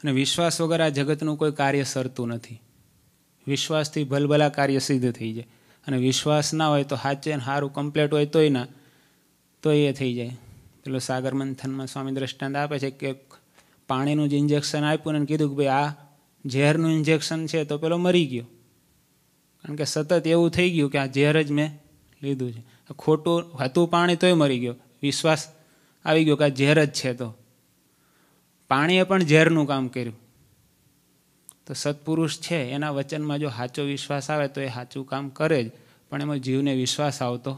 અને વિશ્વાસ વગર આ જગતનું કોઈ કાર્ય સરતું નથી વિશ્વાસથી ભલભલા કાર્ય સિદ્ધ થઈ જાય અને વિશ્વાસ ના હોય તો સાચે સારું કમ્પ્લેટ હોય તોય ના તો એ થઈ જાય પેલો સાગર મંથનમાં સ્વામી દ્રષ્ટાંત આપે છે કે પાણીનું જ ઇન્જેક્શન આપ્યું ને કીધું કે ભાઈ આ ઝેરનું ઇન્જેક્શન છે તો પેલો મરી ગયો કારણ કે સતત એવું થઈ ગયું કે આ ઝેર જ મેં લીધું છે ખોટું હતું પાણી તોય મરી ગયો વિશ્વાસ આવી ગયો કે આ ઝેર જ છે તો પાણીએ પણ ઝેરનું કામ કર્યું તો સત્પુરુષ છે એના વચનમાં જો સાચો વિશ્વાસ આવે તો એ સાચું કામ કરે જ પણ એમાં જીવને વિશ્વાસ આવતો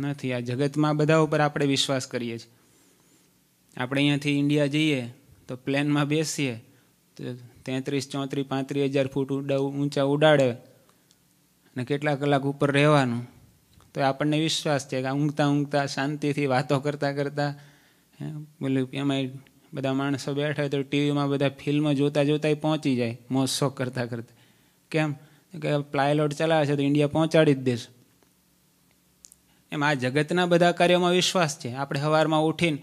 નથી આ જગતમાં બધા ઉપર આપણે વિશ્વાસ કરીએ છીએ આપણે અહીંયાથી ઇન્ડિયા જઈએ તો પ્લેનમાં બેસીએ તો તેત્રીસ ચોત્રીસ પાંત્રીસ હજાર ફૂટ ઉડા ઊંચા ઉડાડે અને કેટલા કલાક ઉપર રહેવાનું તો આપણને વિશ્વાસ છે કે ઊંઘતા ઊંઘતા શાંતિથી વાતો કરતાં કરતાં બોલું એમાં બધા માણસો બેઠા હોય તો ટીવીમાં બધા ફિલ્મ જોતા જોતા પહોંચી જાય મોજ શોખ કરતાં કરતાં કેમ કે પ્લાયલોડ ચલાવે છે તો ઇન્ડિયા પહોંચાડી જ દેશ એમ આ જગતના બધા કાર્યોમાં વિશ્વાસ છે આપણે સવારમાં ઉઠીને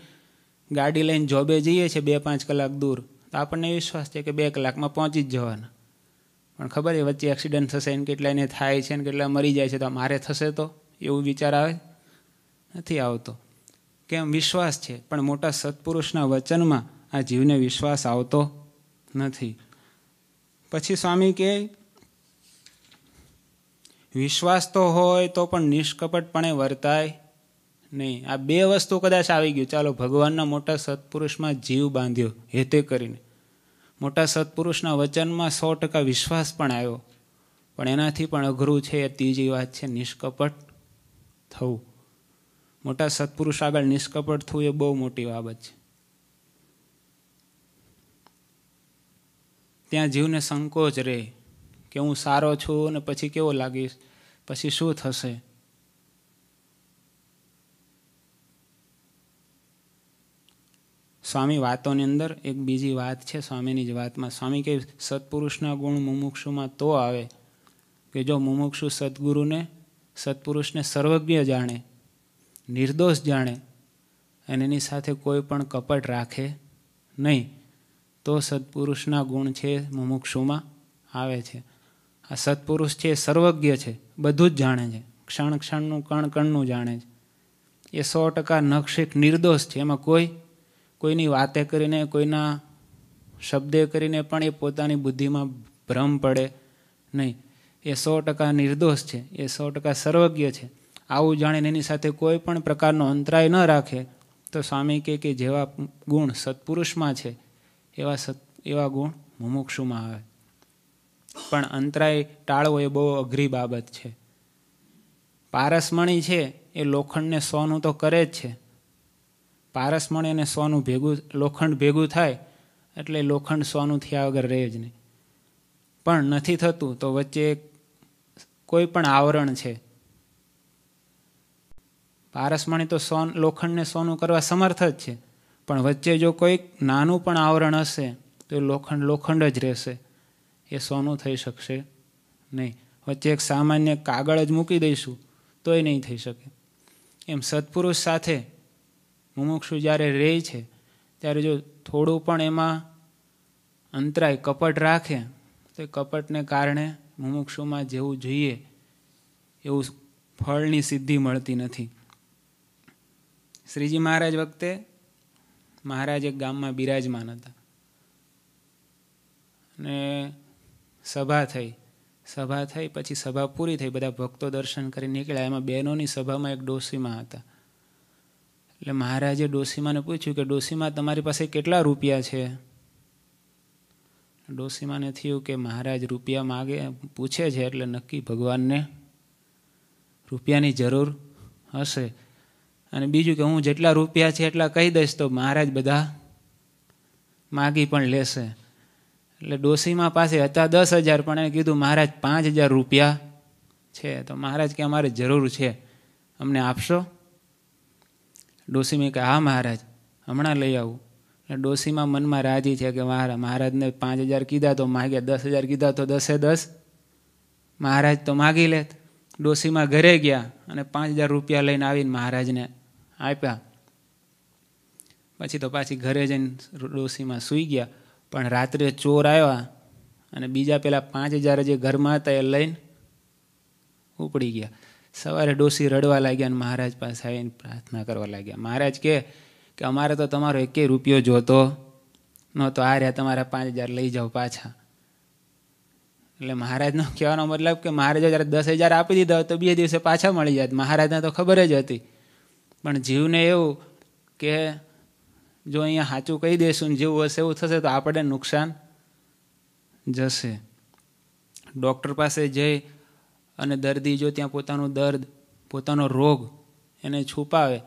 ગાડી લઈને જોબે જઈએ છીએ બે પાંચ કલાક દૂર તો આપણને વિશ્વાસ છે કે બે કલાકમાં પહોંચી જ જવાના પણ ખબર છે વચ્ચે એક્સિડન્ટ થશે એને કેટલા એને થાય છે ને કેટલા મરી જાય છે તો મારે થશે તો એવું વિચાર આવે નથી આવતો કેમ વિશ્વાસ છે પણ મોટા સત્પુરુષના વચનમાં આ જીવને વિશ્વાસ આવતો નથી પછી સ્વામી કે વિશ્વાસ તો હોય તો પણ નિષ્કપટપણે વર્તાય નહીં આ બે વસ્તુ કદાચ આવી ગયું ચાલો ભગવાનના મોટા સત્પુરુષમાં જીવ બાંધ્યો હેતે કરીને મોટા સત્પુરુષના વચનમાં સો ટકા વિશ્વાસ પણ આવ્યો પણ એનાથી પણ અઘરું છે એ ત્રીજી વાત છે નિષ્કપટ થવું મોટા સત્પુરુષ આગળ નિષ્કપટ થવું એ બહુ મોટી બાબત છે ત્યાં જીવને સંકોચ રહે કે હું સારો છું અને પછી કેવો લાગીશ પછી શું થશે સ્વામી વાતોની અંદર એક બીજી વાત છે સ્વામીની જ વાતમાં સ્વામી કે સત્પુરુષના ગુણ મુમુક્ષુમાં તો આવે કે જો મુમુક્ષુ સદગુરુને સત્પુરુષને સર્વજ્ઞ જાણે નિર્દોષ જાણે અને એની સાથે કોઈ પણ કપટ રાખે નહીં તો સત્પુરુષના ગુણ છે મુમુક્ષુમાં આવે છે આ સત્પુરુષ છે સર્વજ્ઞ છે બધું જ જાણે છે ક્ષણ ક્ષણનું કણ કણનું જાણે છે એ સો ટકા નક્ષિક નિર્દોષ છે એમાં કોઈ કોઈની વાતે કરીને કોઈના શબ્દે કરીને પણ એ પોતાની બુદ્ધિમાં ભ્રમ પડે નહીં એ સો ટકા નિર્દોષ છે એ સો ટકા સર્વજ્ઞ છે આવું જાણીને એની સાથે કોઈ પણ પ્રકારનો અંતરાય ન રાખે તો સ્વામી કહે કે જેવા ગુણ સત્પુરુષમાં છે એવા સત એવા ગુણ મુમુક્ષુમાં આવે પણ અંતરાય ટાળવો એ બહુ અઘરી બાબત છે પારસમણી છે એ લોખંડને સોનું તો કરે જ છે પારસમણી અને સોનું ભેગું લોખંડ ભેગું થાય એટલે લોખંડ સોનું થયા વગર રહે જ નહીં પણ નથી થતું તો વચ્ચે કોઈ પણ આવરણ છે પારસમણી તો સોન લોખંડને સોનું કરવા સમર્થ જ છે પણ વચ્ચે જો કોઈક નાનું પણ આવરણ હશે તો લોખંડ લોખંડ જ રહેશે એ સોનું થઈ શકશે નહીં વચ્ચે એક સામાન્ય કાગળ જ મૂકી દઈશું તો એ નહીં થઈ શકે એમ સત્પુરુષ સાથે મુમુક્ષુ જ્યારે રહે છે ત્યારે જો થોડું પણ એમાં અંતરાય કપટ રાખે તો એ કપટને કારણે મુમુક્ષુમાં જેવું જોઈએ એવું ફળની સિદ્ધિ મળતી નથી શ્રીજી મહારાજ વખતે મહારાજ એક ગામમાં બિરાજમાન હતા અને સભા થઈ સભા થઈ પછી સભા પૂરી થઈ બધા ભક્તો દર્શન કરી નીકળ્યા એમાં બહેનોની સભામાં એક ડોસીમાં હતા એટલે મહારાજે ડોસીમાને પૂછ્યું કે ડોસીમાં તમારી પાસે કેટલા રૂપિયા છે ડોસીમાને થયું કે મહારાજ રૂપિયા માગે પૂછે છે એટલે નક્કી ભગવાનને રૂપિયાની જરૂર હશે અને બીજું કે હું જેટલા રૂપિયા છે એટલા કહી દઈશ તો મહારાજ બધા માગી પણ લેશે એટલે ડોસીમાં પાસે હતા દસ હજાર પણ એને કીધું મહારાજ પાંચ હજાર રૂપિયા છે તો મહારાજ કે અમારે જરૂર છે અમને આપશો ડોસીમાં કે હા મહારાજ હમણાં લઈ આવું એટલે ડોસીમાં મનમાં રાજી છે કે મહારાજ મહારાજને પાંચ હજાર કીધા તો માગ્યા દસ હજાર કીધા તો દસે દસ મહારાજ તો માગી લેત ડોસીમાં ઘરે ગયા અને પાંચ હજાર રૂપિયા લઈને આવીને મહારાજને આપ્યા પછી તો પાછી ઘરે જઈને ડોશીમાં સૂઈ ગયા પણ રાત્રે ચોર આવ્યા અને બીજા પેલા પાંચ હજાર જે ઘરમાં હતા એ લઈને ઉપડી ગયા સવારે ડોશી રડવા લાગ્યા અને મહારાજ પાસે આવીને પ્રાર્થના કરવા લાગ્યા મહારાજ કહે કે અમારે તો તમારો એકેય રૂપિયો જોતો નહોતો આ રહ્યા તમારા પાંચ હજાર લઈ જાઓ પાછા એટલે મહારાજનો કહેવાનો મતલબ કે મહારાજે જ્યારે દસ હજાર આપી દીધા હોય તો બે દિવસે પાછા મળી જાય મહારાજને તો ખબર જ હતી પણ જીવને એવું કે જો અહીંયા સાચું કહી દઈશું જીવ હશે એવું થશે તો આપણે નુકસાન જશે ડૉક્ટર પાસે જઈ અને દર્દી જો ત્યાં પોતાનું દર્દ પોતાનો રોગ એને છુપાવે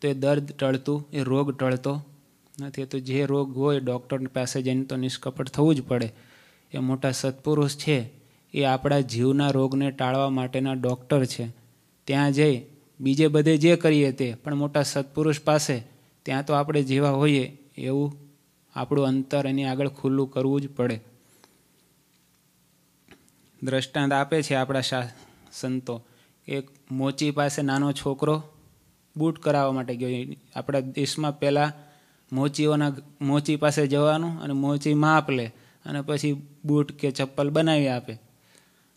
તો એ દર્દ ટળતું એ રોગ ટળતો નથી તો જે રોગ હોય ડૉક્ટર પાસે જઈને તો નિષ્કપટ થવું જ પડે એ મોટા સત્પુરુષ છે એ આપણા જીવના રોગને ટાળવા માટેના ડૉક્ટર છે ત્યાં જઈ બીજે બધે જે કરીએ તે પણ મોટા સત્પુરુષ પાસે ત્યાં તો આપણે જેવા હોઈએ એવું આપણું અંતર એની આગળ ખુલ્લું કરવું જ પડે દ્રષ્ટાંત આપે છે આપણા સંતો એક મોચી પાસે નાનો છોકરો બૂટ કરાવવા માટે ગયો આપણા દેશમાં પહેલાં મોચીઓના મોચી પાસે જવાનું અને મોચી માપ લે અને પછી બૂટ કે ચપ્પલ બનાવી આપે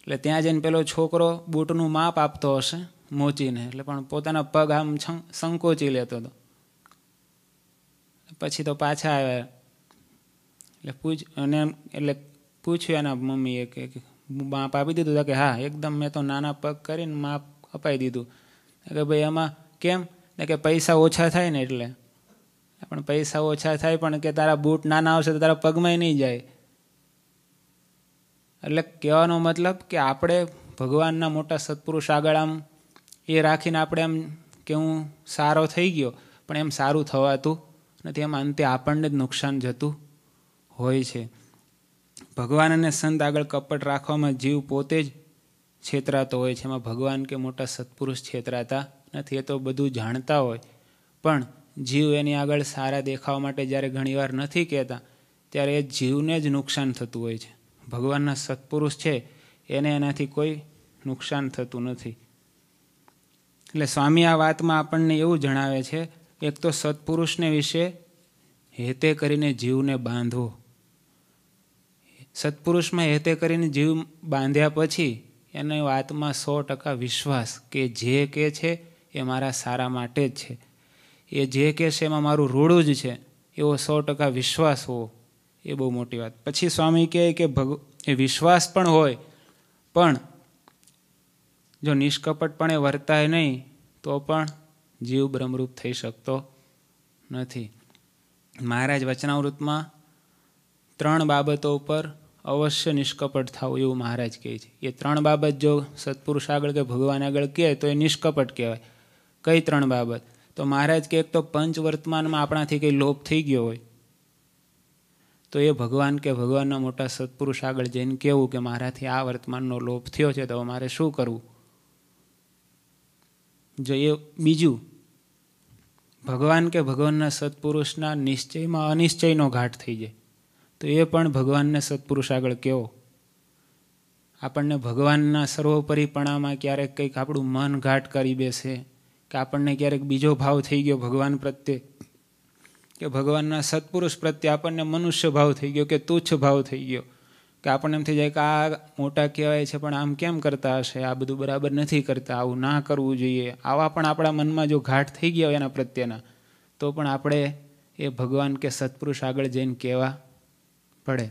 એટલે ત્યાં જઈને પેલો છોકરો બૂટનું માપ આપતો હશે મોચીને એટલે પણ પોતાના પગ આમ સંકોચી લેતો હતો પછી તો પાછા આવ્યા એટલે પૂછ અને એટલે પૂછ્યું એના મમ્મીએ કે માપ આપી દીધું કે હા એકદમ મેં તો નાના પગ કરીને માપ અપાઈ દીધું કે ભાઈ એમાં કેમ કે પૈસા ઓછા થાય ને એટલે પણ પૈસા ઓછા થાય પણ કે તારા બૂટ નાના આવશે તો તારા પગમાં નહીં જાય એટલે કહેવાનો મતલબ કે આપણે ભગવાનના મોટા સત્પુરુષ આગળ આમ એ રાખીને આપણે એમ કે હું સારો થઈ ગયો પણ એમ સારું થવાતું નથી એમ અંતે આપણને જ નુકસાન જતું હોય છે ભગવાન અને સંત આગળ કપટ રાખવામાં જીવ પોતે જ છેતરાતો હોય છે એમાં ભગવાન કે મોટા સત્પુરુષ છેતરાતા નથી એ તો બધું જાણતા હોય પણ જીવ એની આગળ સારા દેખાવા માટે જ્યારે ઘણીવાર નથી કહેતા ત્યારે એ જીવને જ નુકસાન થતું હોય છે ભગવાનના સત્પુરુષ છે એને એનાથી કોઈ નુકસાન થતું નથી એટલે સ્વામી આ વાતમાં આપણને એવું જણાવે છે એક તો સત્પુરુષને વિશે હેતે કરીને જીવને બાંધવો સત્પુરુષમાં હેતે કરીને જીવ બાંધ્યા પછી એને વાતમાં સો ટકા વિશ્વાસ કે જે કે છે એ મારા સારા માટે જ છે એ જે કહે છે એમાં મારું રૂડું જ છે એવો સો ટકા વિશ્વાસ હોવો એ બહુ મોટી વાત પછી સ્વામી કહે કે ભગ એ વિશ્વાસ પણ હોય પણ જો નિષ્કપટપણે વર્તાય નહીં તો પણ જીવ બ્રહ્મરૂપ થઈ શકતો નથી મહારાજ વચનાવૃતમાં ત્રણ બાબતો ઉપર અવશ્ય નિષ્કપટ થવું એવું મહારાજ કહે છે એ ત્રણ બાબત જો સત્પુરુષ આગળ કે ભગવાન આગળ કહે તો એ નિષ્કપટ કહેવાય કઈ ત્રણ બાબત તો મહારાજ કે એક તો પંચ વર્તમાનમાં આપણાથી કંઈ લોપ થઈ ગયો હોય તો એ ભગવાન કે ભગવાનના મોટા સત્પુરુષ આગળ જઈને કહેવું કે મારાથી આ વર્તમાનનો લોપ થયો છે તો મારે શું કરવું જોઈએ બીજું ભગવાન કે ભગવાનના સત્પુરુષના નિશ્ચયમાં અનિશ્ચયનો ઘાટ થઈ જાય તો એ પણ ભગવાનને સત્પુરુષ આગળ કેવો આપણને ભગવાનના સર્વોપરીપણામાં ક્યારેક કંઈક આપણું મન ઘાટ કરી બેસે કે આપણને ક્યારેક બીજો ભાવ થઈ ગયો ભગવાન પ્રત્યે કે ભગવાનના સત્પુરુષ પ્રત્યે આપણને મનુષ્ય ભાવ થઈ ગયો કે તુચ્છ ભાવ થઈ ગયો કે આપણને એમ થઈ જાય કે આ મોટા કહેવાય છે પણ આમ કેમ કરતા હશે આ બધું બરાબર નથી કરતા આવું ના કરવું જોઈએ આવા પણ આપણા મનમાં જો ઘાટ થઈ ગયા હોય એના પ્રત્યેના તો પણ આપણે એ ભગવાન કે સત્પુરુષ આગળ જઈને કહેવા પડે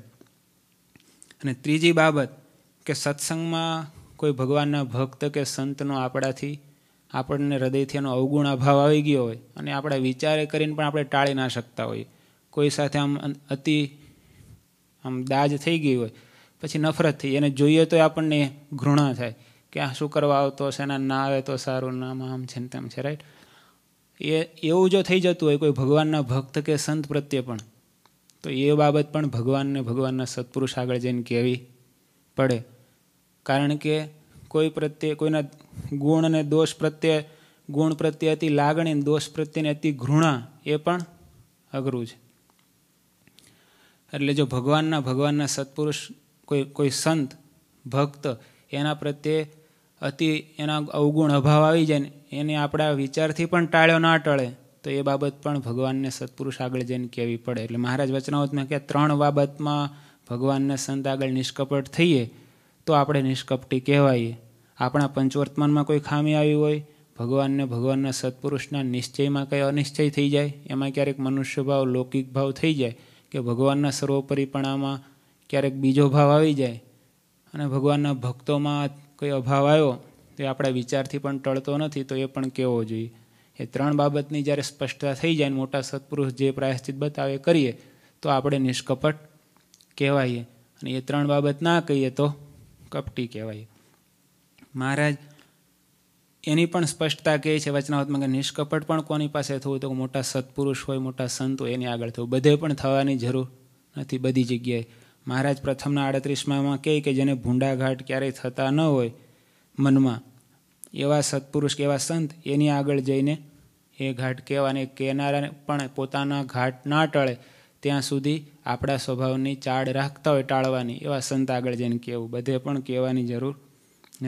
અને ત્રીજી બાબત કે સત્સંગમાં કોઈ ભગવાનના ભક્ત કે સંતનો આપણાથી આપણને હૃદયથી એનો અવગુણ અભાવ આવી ગયો હોય અને આપણા વિચારે કરીને પણ આપણે ટાળી ના શકતા હોઈએ કોઈ સાથે આમ અતિ આમ દાજ થઈ ગઈ હોય પછી નફરત થઈ એને જોઈએ તો આપણને ઘૃણા થાય કે આ શું કરવા આવતો છે ના ના આવે તો સારું નામ આમ છે ને તેમ છે રાઈટ એ એવું જો થઈ જતું હોય કોઈ ભગવાનના ભક્ત કે સંત પ્રત્યે પણ તો એ બાબત પણ ભગવાનને ભગવાનના સત્પુરુષ આગળ જઈને કહેવી પડે કારણ કે કોઈ પ્રત્યે કોઈના ગુણ અને દોષ પ્રત્યે ગુણ પ્રત્યે અતિ લાગણી દોષ પ્રત્યેની અતિ ઘૃણા એ પણ અઘરું છે એટલે જો ભગવાનના ભગવાનના સત્પુરુષ કોઈ કોઈ સંત ભક્ત એના પ્રત્યે અતિ એના અવગુણ અભાવ આવી જાય ને એને આપણા વિચારથી પણ ટાળ્યો ના ટળે તો એ બાબત પણ ભગવાનને સત્પુરુષ આગળ જઈને કહેવી પડે એટલે મહારાજ વચનાવતમાં કે ત્રણ બાબતમાં ભગવાનને સંત આગળ નિષ્કપટ થઈએ તો આપણે નિષ્કપટી કહેવાઈએ આપણા પંચવર્તમાનમાં કોઈ ખામી આવી હોય ભગવાનને ભગવાનના સત્પુરુષના નિશ્ચયમાં કંઈ અનિશ્ચય થઈ જાય એમાં ક્યારેક મનુષ્ય ભાવ લૌકિક ભાવ થઈ જાય કે ભગવાનના સર્વોપરીપણામાં ક્યારેક બીજો ભાવ આવી જાય અને ભગવાનના ભક્તોમાં કોઈ અભાવ આવ્યો તો એ આપણા વિચારથી પણ ટળતો નથી તો એ પણ કહેવો જોઈએ એ ત્રણ બાબતની જ્યારે સ્પષ્ટતા થઈ જાય મોટા સત્પુરુષ જે પ્રાયશ્ચિત બતાવે કરીએ તો આપણે નિષ્કપટ કહેવાઈએ અને એ ત્રણ બાબત ના કહીએ તો કપટી કહેવાય મહારાજ એની પણ સ્પષ્ટતા કહે છે વચનાત્મક નિષ્કપટ પણ કોની પાસે થવું તો મોટા સત્પુરુષ હોય મોટા સંત હોય એની આગળ થવું બધે પણ થવાની જરૂર નથી બધી જગ્યાએ મહારાજ પ્રથમના આડત્રીસમાં કહે કે જેને ભૂંડાઘાટ ક્યારેય થતા ન હોય મનમાં એવા સત્પુરુષ કે એવા સંત એની આગળ જઈને એ ઘાટ કહેવાને કહેનારાને પણ પોતાના ઘાટ ના ટળે ત્યાં સુધી આપણા સ્વભાવની ચાળ રાખતા હોય ટાળવાની એવા સંત આગળ જઈને કહેવું બધે પણ કહેવાની જરૂર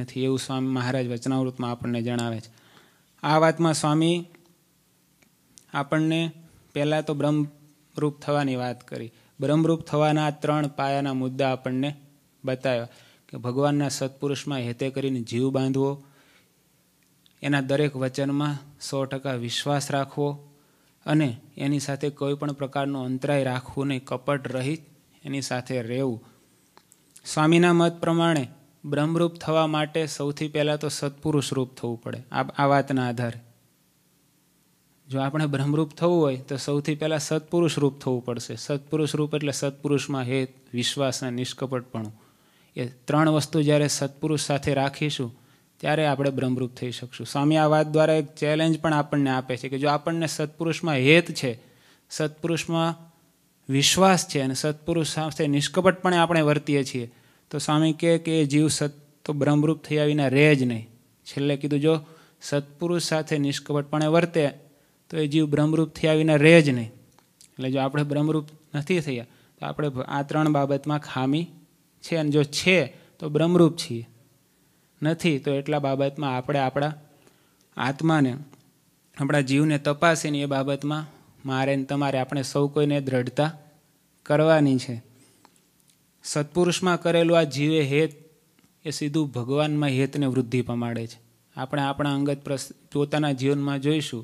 નથી એવું સ્વામી મહારાજ વચનાવૃતમાં આપણને જણાવે છે આ વાતમાં સ્વામી આપણને પહેલાં તો બ્રહ્મરૂપ થવાની વાત કરી બ્રહ્મરૂપ થવાના ત્રણ પાયાના મુદ્દા આપણને બતાવ્યા કે ભગવાનના સત્પુરુષમાં હેતે કરીને જીવ બાંધવો એના દરેક વચનમાં સો ટકા વિશ્વાસ રાખવો અને એની સાથે કોઈ પણ પ્રકારનો અંતરાય રાખવું નહીં કપટ રહિત એની સાથે રહેવું સ્વામીના મત પ્રમાણે બ્રહ્મરૂપ થવા માટે સૌથી પહેલાં તો સત્પુરુષ રૂપ થવું પડે આ વાતના આધારે જો આપણે બ્રહ્મરૂપ થવું હોય તો સૌથી પહેલાં સત્પુરુષ રૂપ થવું પડશે સત્પુરુષ રૂપ એટલે સત્પુરુષમાં હેત વિશ્વાસ અને નિષ્કપટપણું એ ત્રણ વસ્તુ જ્યારે સત્પુરુષ સાથે રાખીશું ત્યારે આપણે બ્રહ્મરૂપ થઈ શકશું સ્વામી આ વાત દ્વારા એક ચેલેન્જ પણ આપણને આપે છે કે જો આપણને સત્પુરુષમાં હેત છે સત્પુરુષમાં વિશ્વાસ છે અને સત્પુરુષ સાથે નિષ્કપટપણે આપણે વર્તીએ છીએ તો સ્વામી કહે કે એ જીવ સત તો બ્રહ્મરૂપ થયા વિના રહે જ નહીં છેલ્લે કીધું જો સત્પુરુષ સાથે નિષ્કપટપણે વર્તે તો એ જીવ બ્રહ્મરૂપ થયા વિના રહે જ નહીં એટલે જો આપણે બ્રહ્મરૂપ નથી થયા તો આપણે આ ત્રણ બાબતમાં ખામી છે અને જો છે તો બ્રહ્મરૂપ છીએ નથી તો એટલા બાબતમાં આપણે આપણા આત્માને આપણા જીવને તપાસીને એ બાબતમાં મારે ને તમારે આપણે સૌ કોઈને દ્રઢતા કરવાની છે સત્પુરુષમાં કરેલું આ જીવે હેત એ સીધું ભગવાનમાં હેતને વૃદ્ધિ પમાડે છે આપણે આપણા અંગત પોતાના જીવનમાં જોઈશું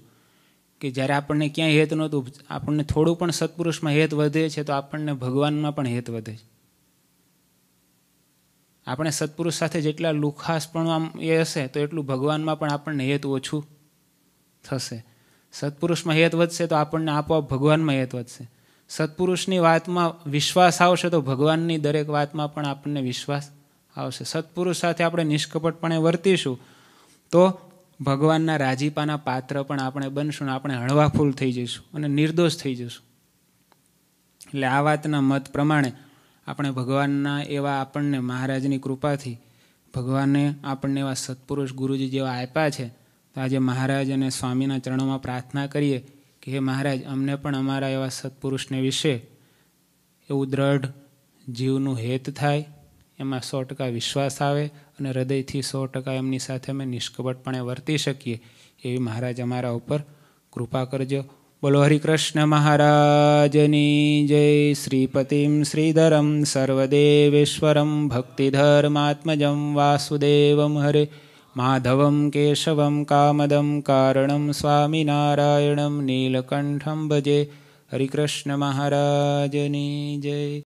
કે જ્યારે આપણને ક્યાંય હેત નહોતું આપણને થોડું પણ સત્પુરુષમાં હેત વધે છે તો આપણને ભગવાનમાં પણ હેત વધે છે આપણે સત્પુરુષ સાથે જેટલા લુખાસ પણ આમ એ હશે તો એટલું ભગવાનમાં પણ આપણને હેત ઓછું થશે સત્પુરુષમાં હેત વધશે તો આપણને આપોઆપ ભગવાનમાં હેત વધશે સત્પુરુષની વાતમાં વિશ્વાસ આવશે તો ભગવાનની દરેક વાતમાં પણ આપણને વિશ્વાસ આવશે સત્પુરુષ સાથે આપણે નિષ્કપટપણે વર્તીશું તો ભગવાનના રાજીપાના પાત્ર પણ આપણે બનશું આપણે હળવાફૂલ થઈ જઈશું અને નિર્દોષ થઈ જઈશું એટલે આ વાતના મત પ્રમાણે આપણે ભગવાનના એવા આપણને મહારાજની કૃપાથી ભગવાને આપણને એવા સત્પુરુષ ગુરુજી જેવા આપ્યા છે તો આજે મહારાજ અને સ્વામીના ચરણોમાં પ્રાર્થના કરીએ કે હે મહારાજ અમને પણ અમારા એવા સત્પુરુષને વિશે એવું દ્રઢ જીવનું હેત થાય એમાં સો ટકા વિશ્વાસ આવે અને હૃદયથી સો ટકા એમની સાથે અમે નિષ્કપટપણે વર્તી શકીએ એવી મહારાજ અમારા ઉપર કૃપા કરજો બોલો હરિકૃષ્ણ મહારાજની જય શ્રીપતિમ શ્રીધરમ સર્વદેવેશ્વરમ ભક્તિધર્માત્મજમ વાસુદેવમ હરે माधवं केशवं कामदं कारणं स्वामिनारायणं नीलकण्ठं भजे हरिकृष्णमहाराजनी जय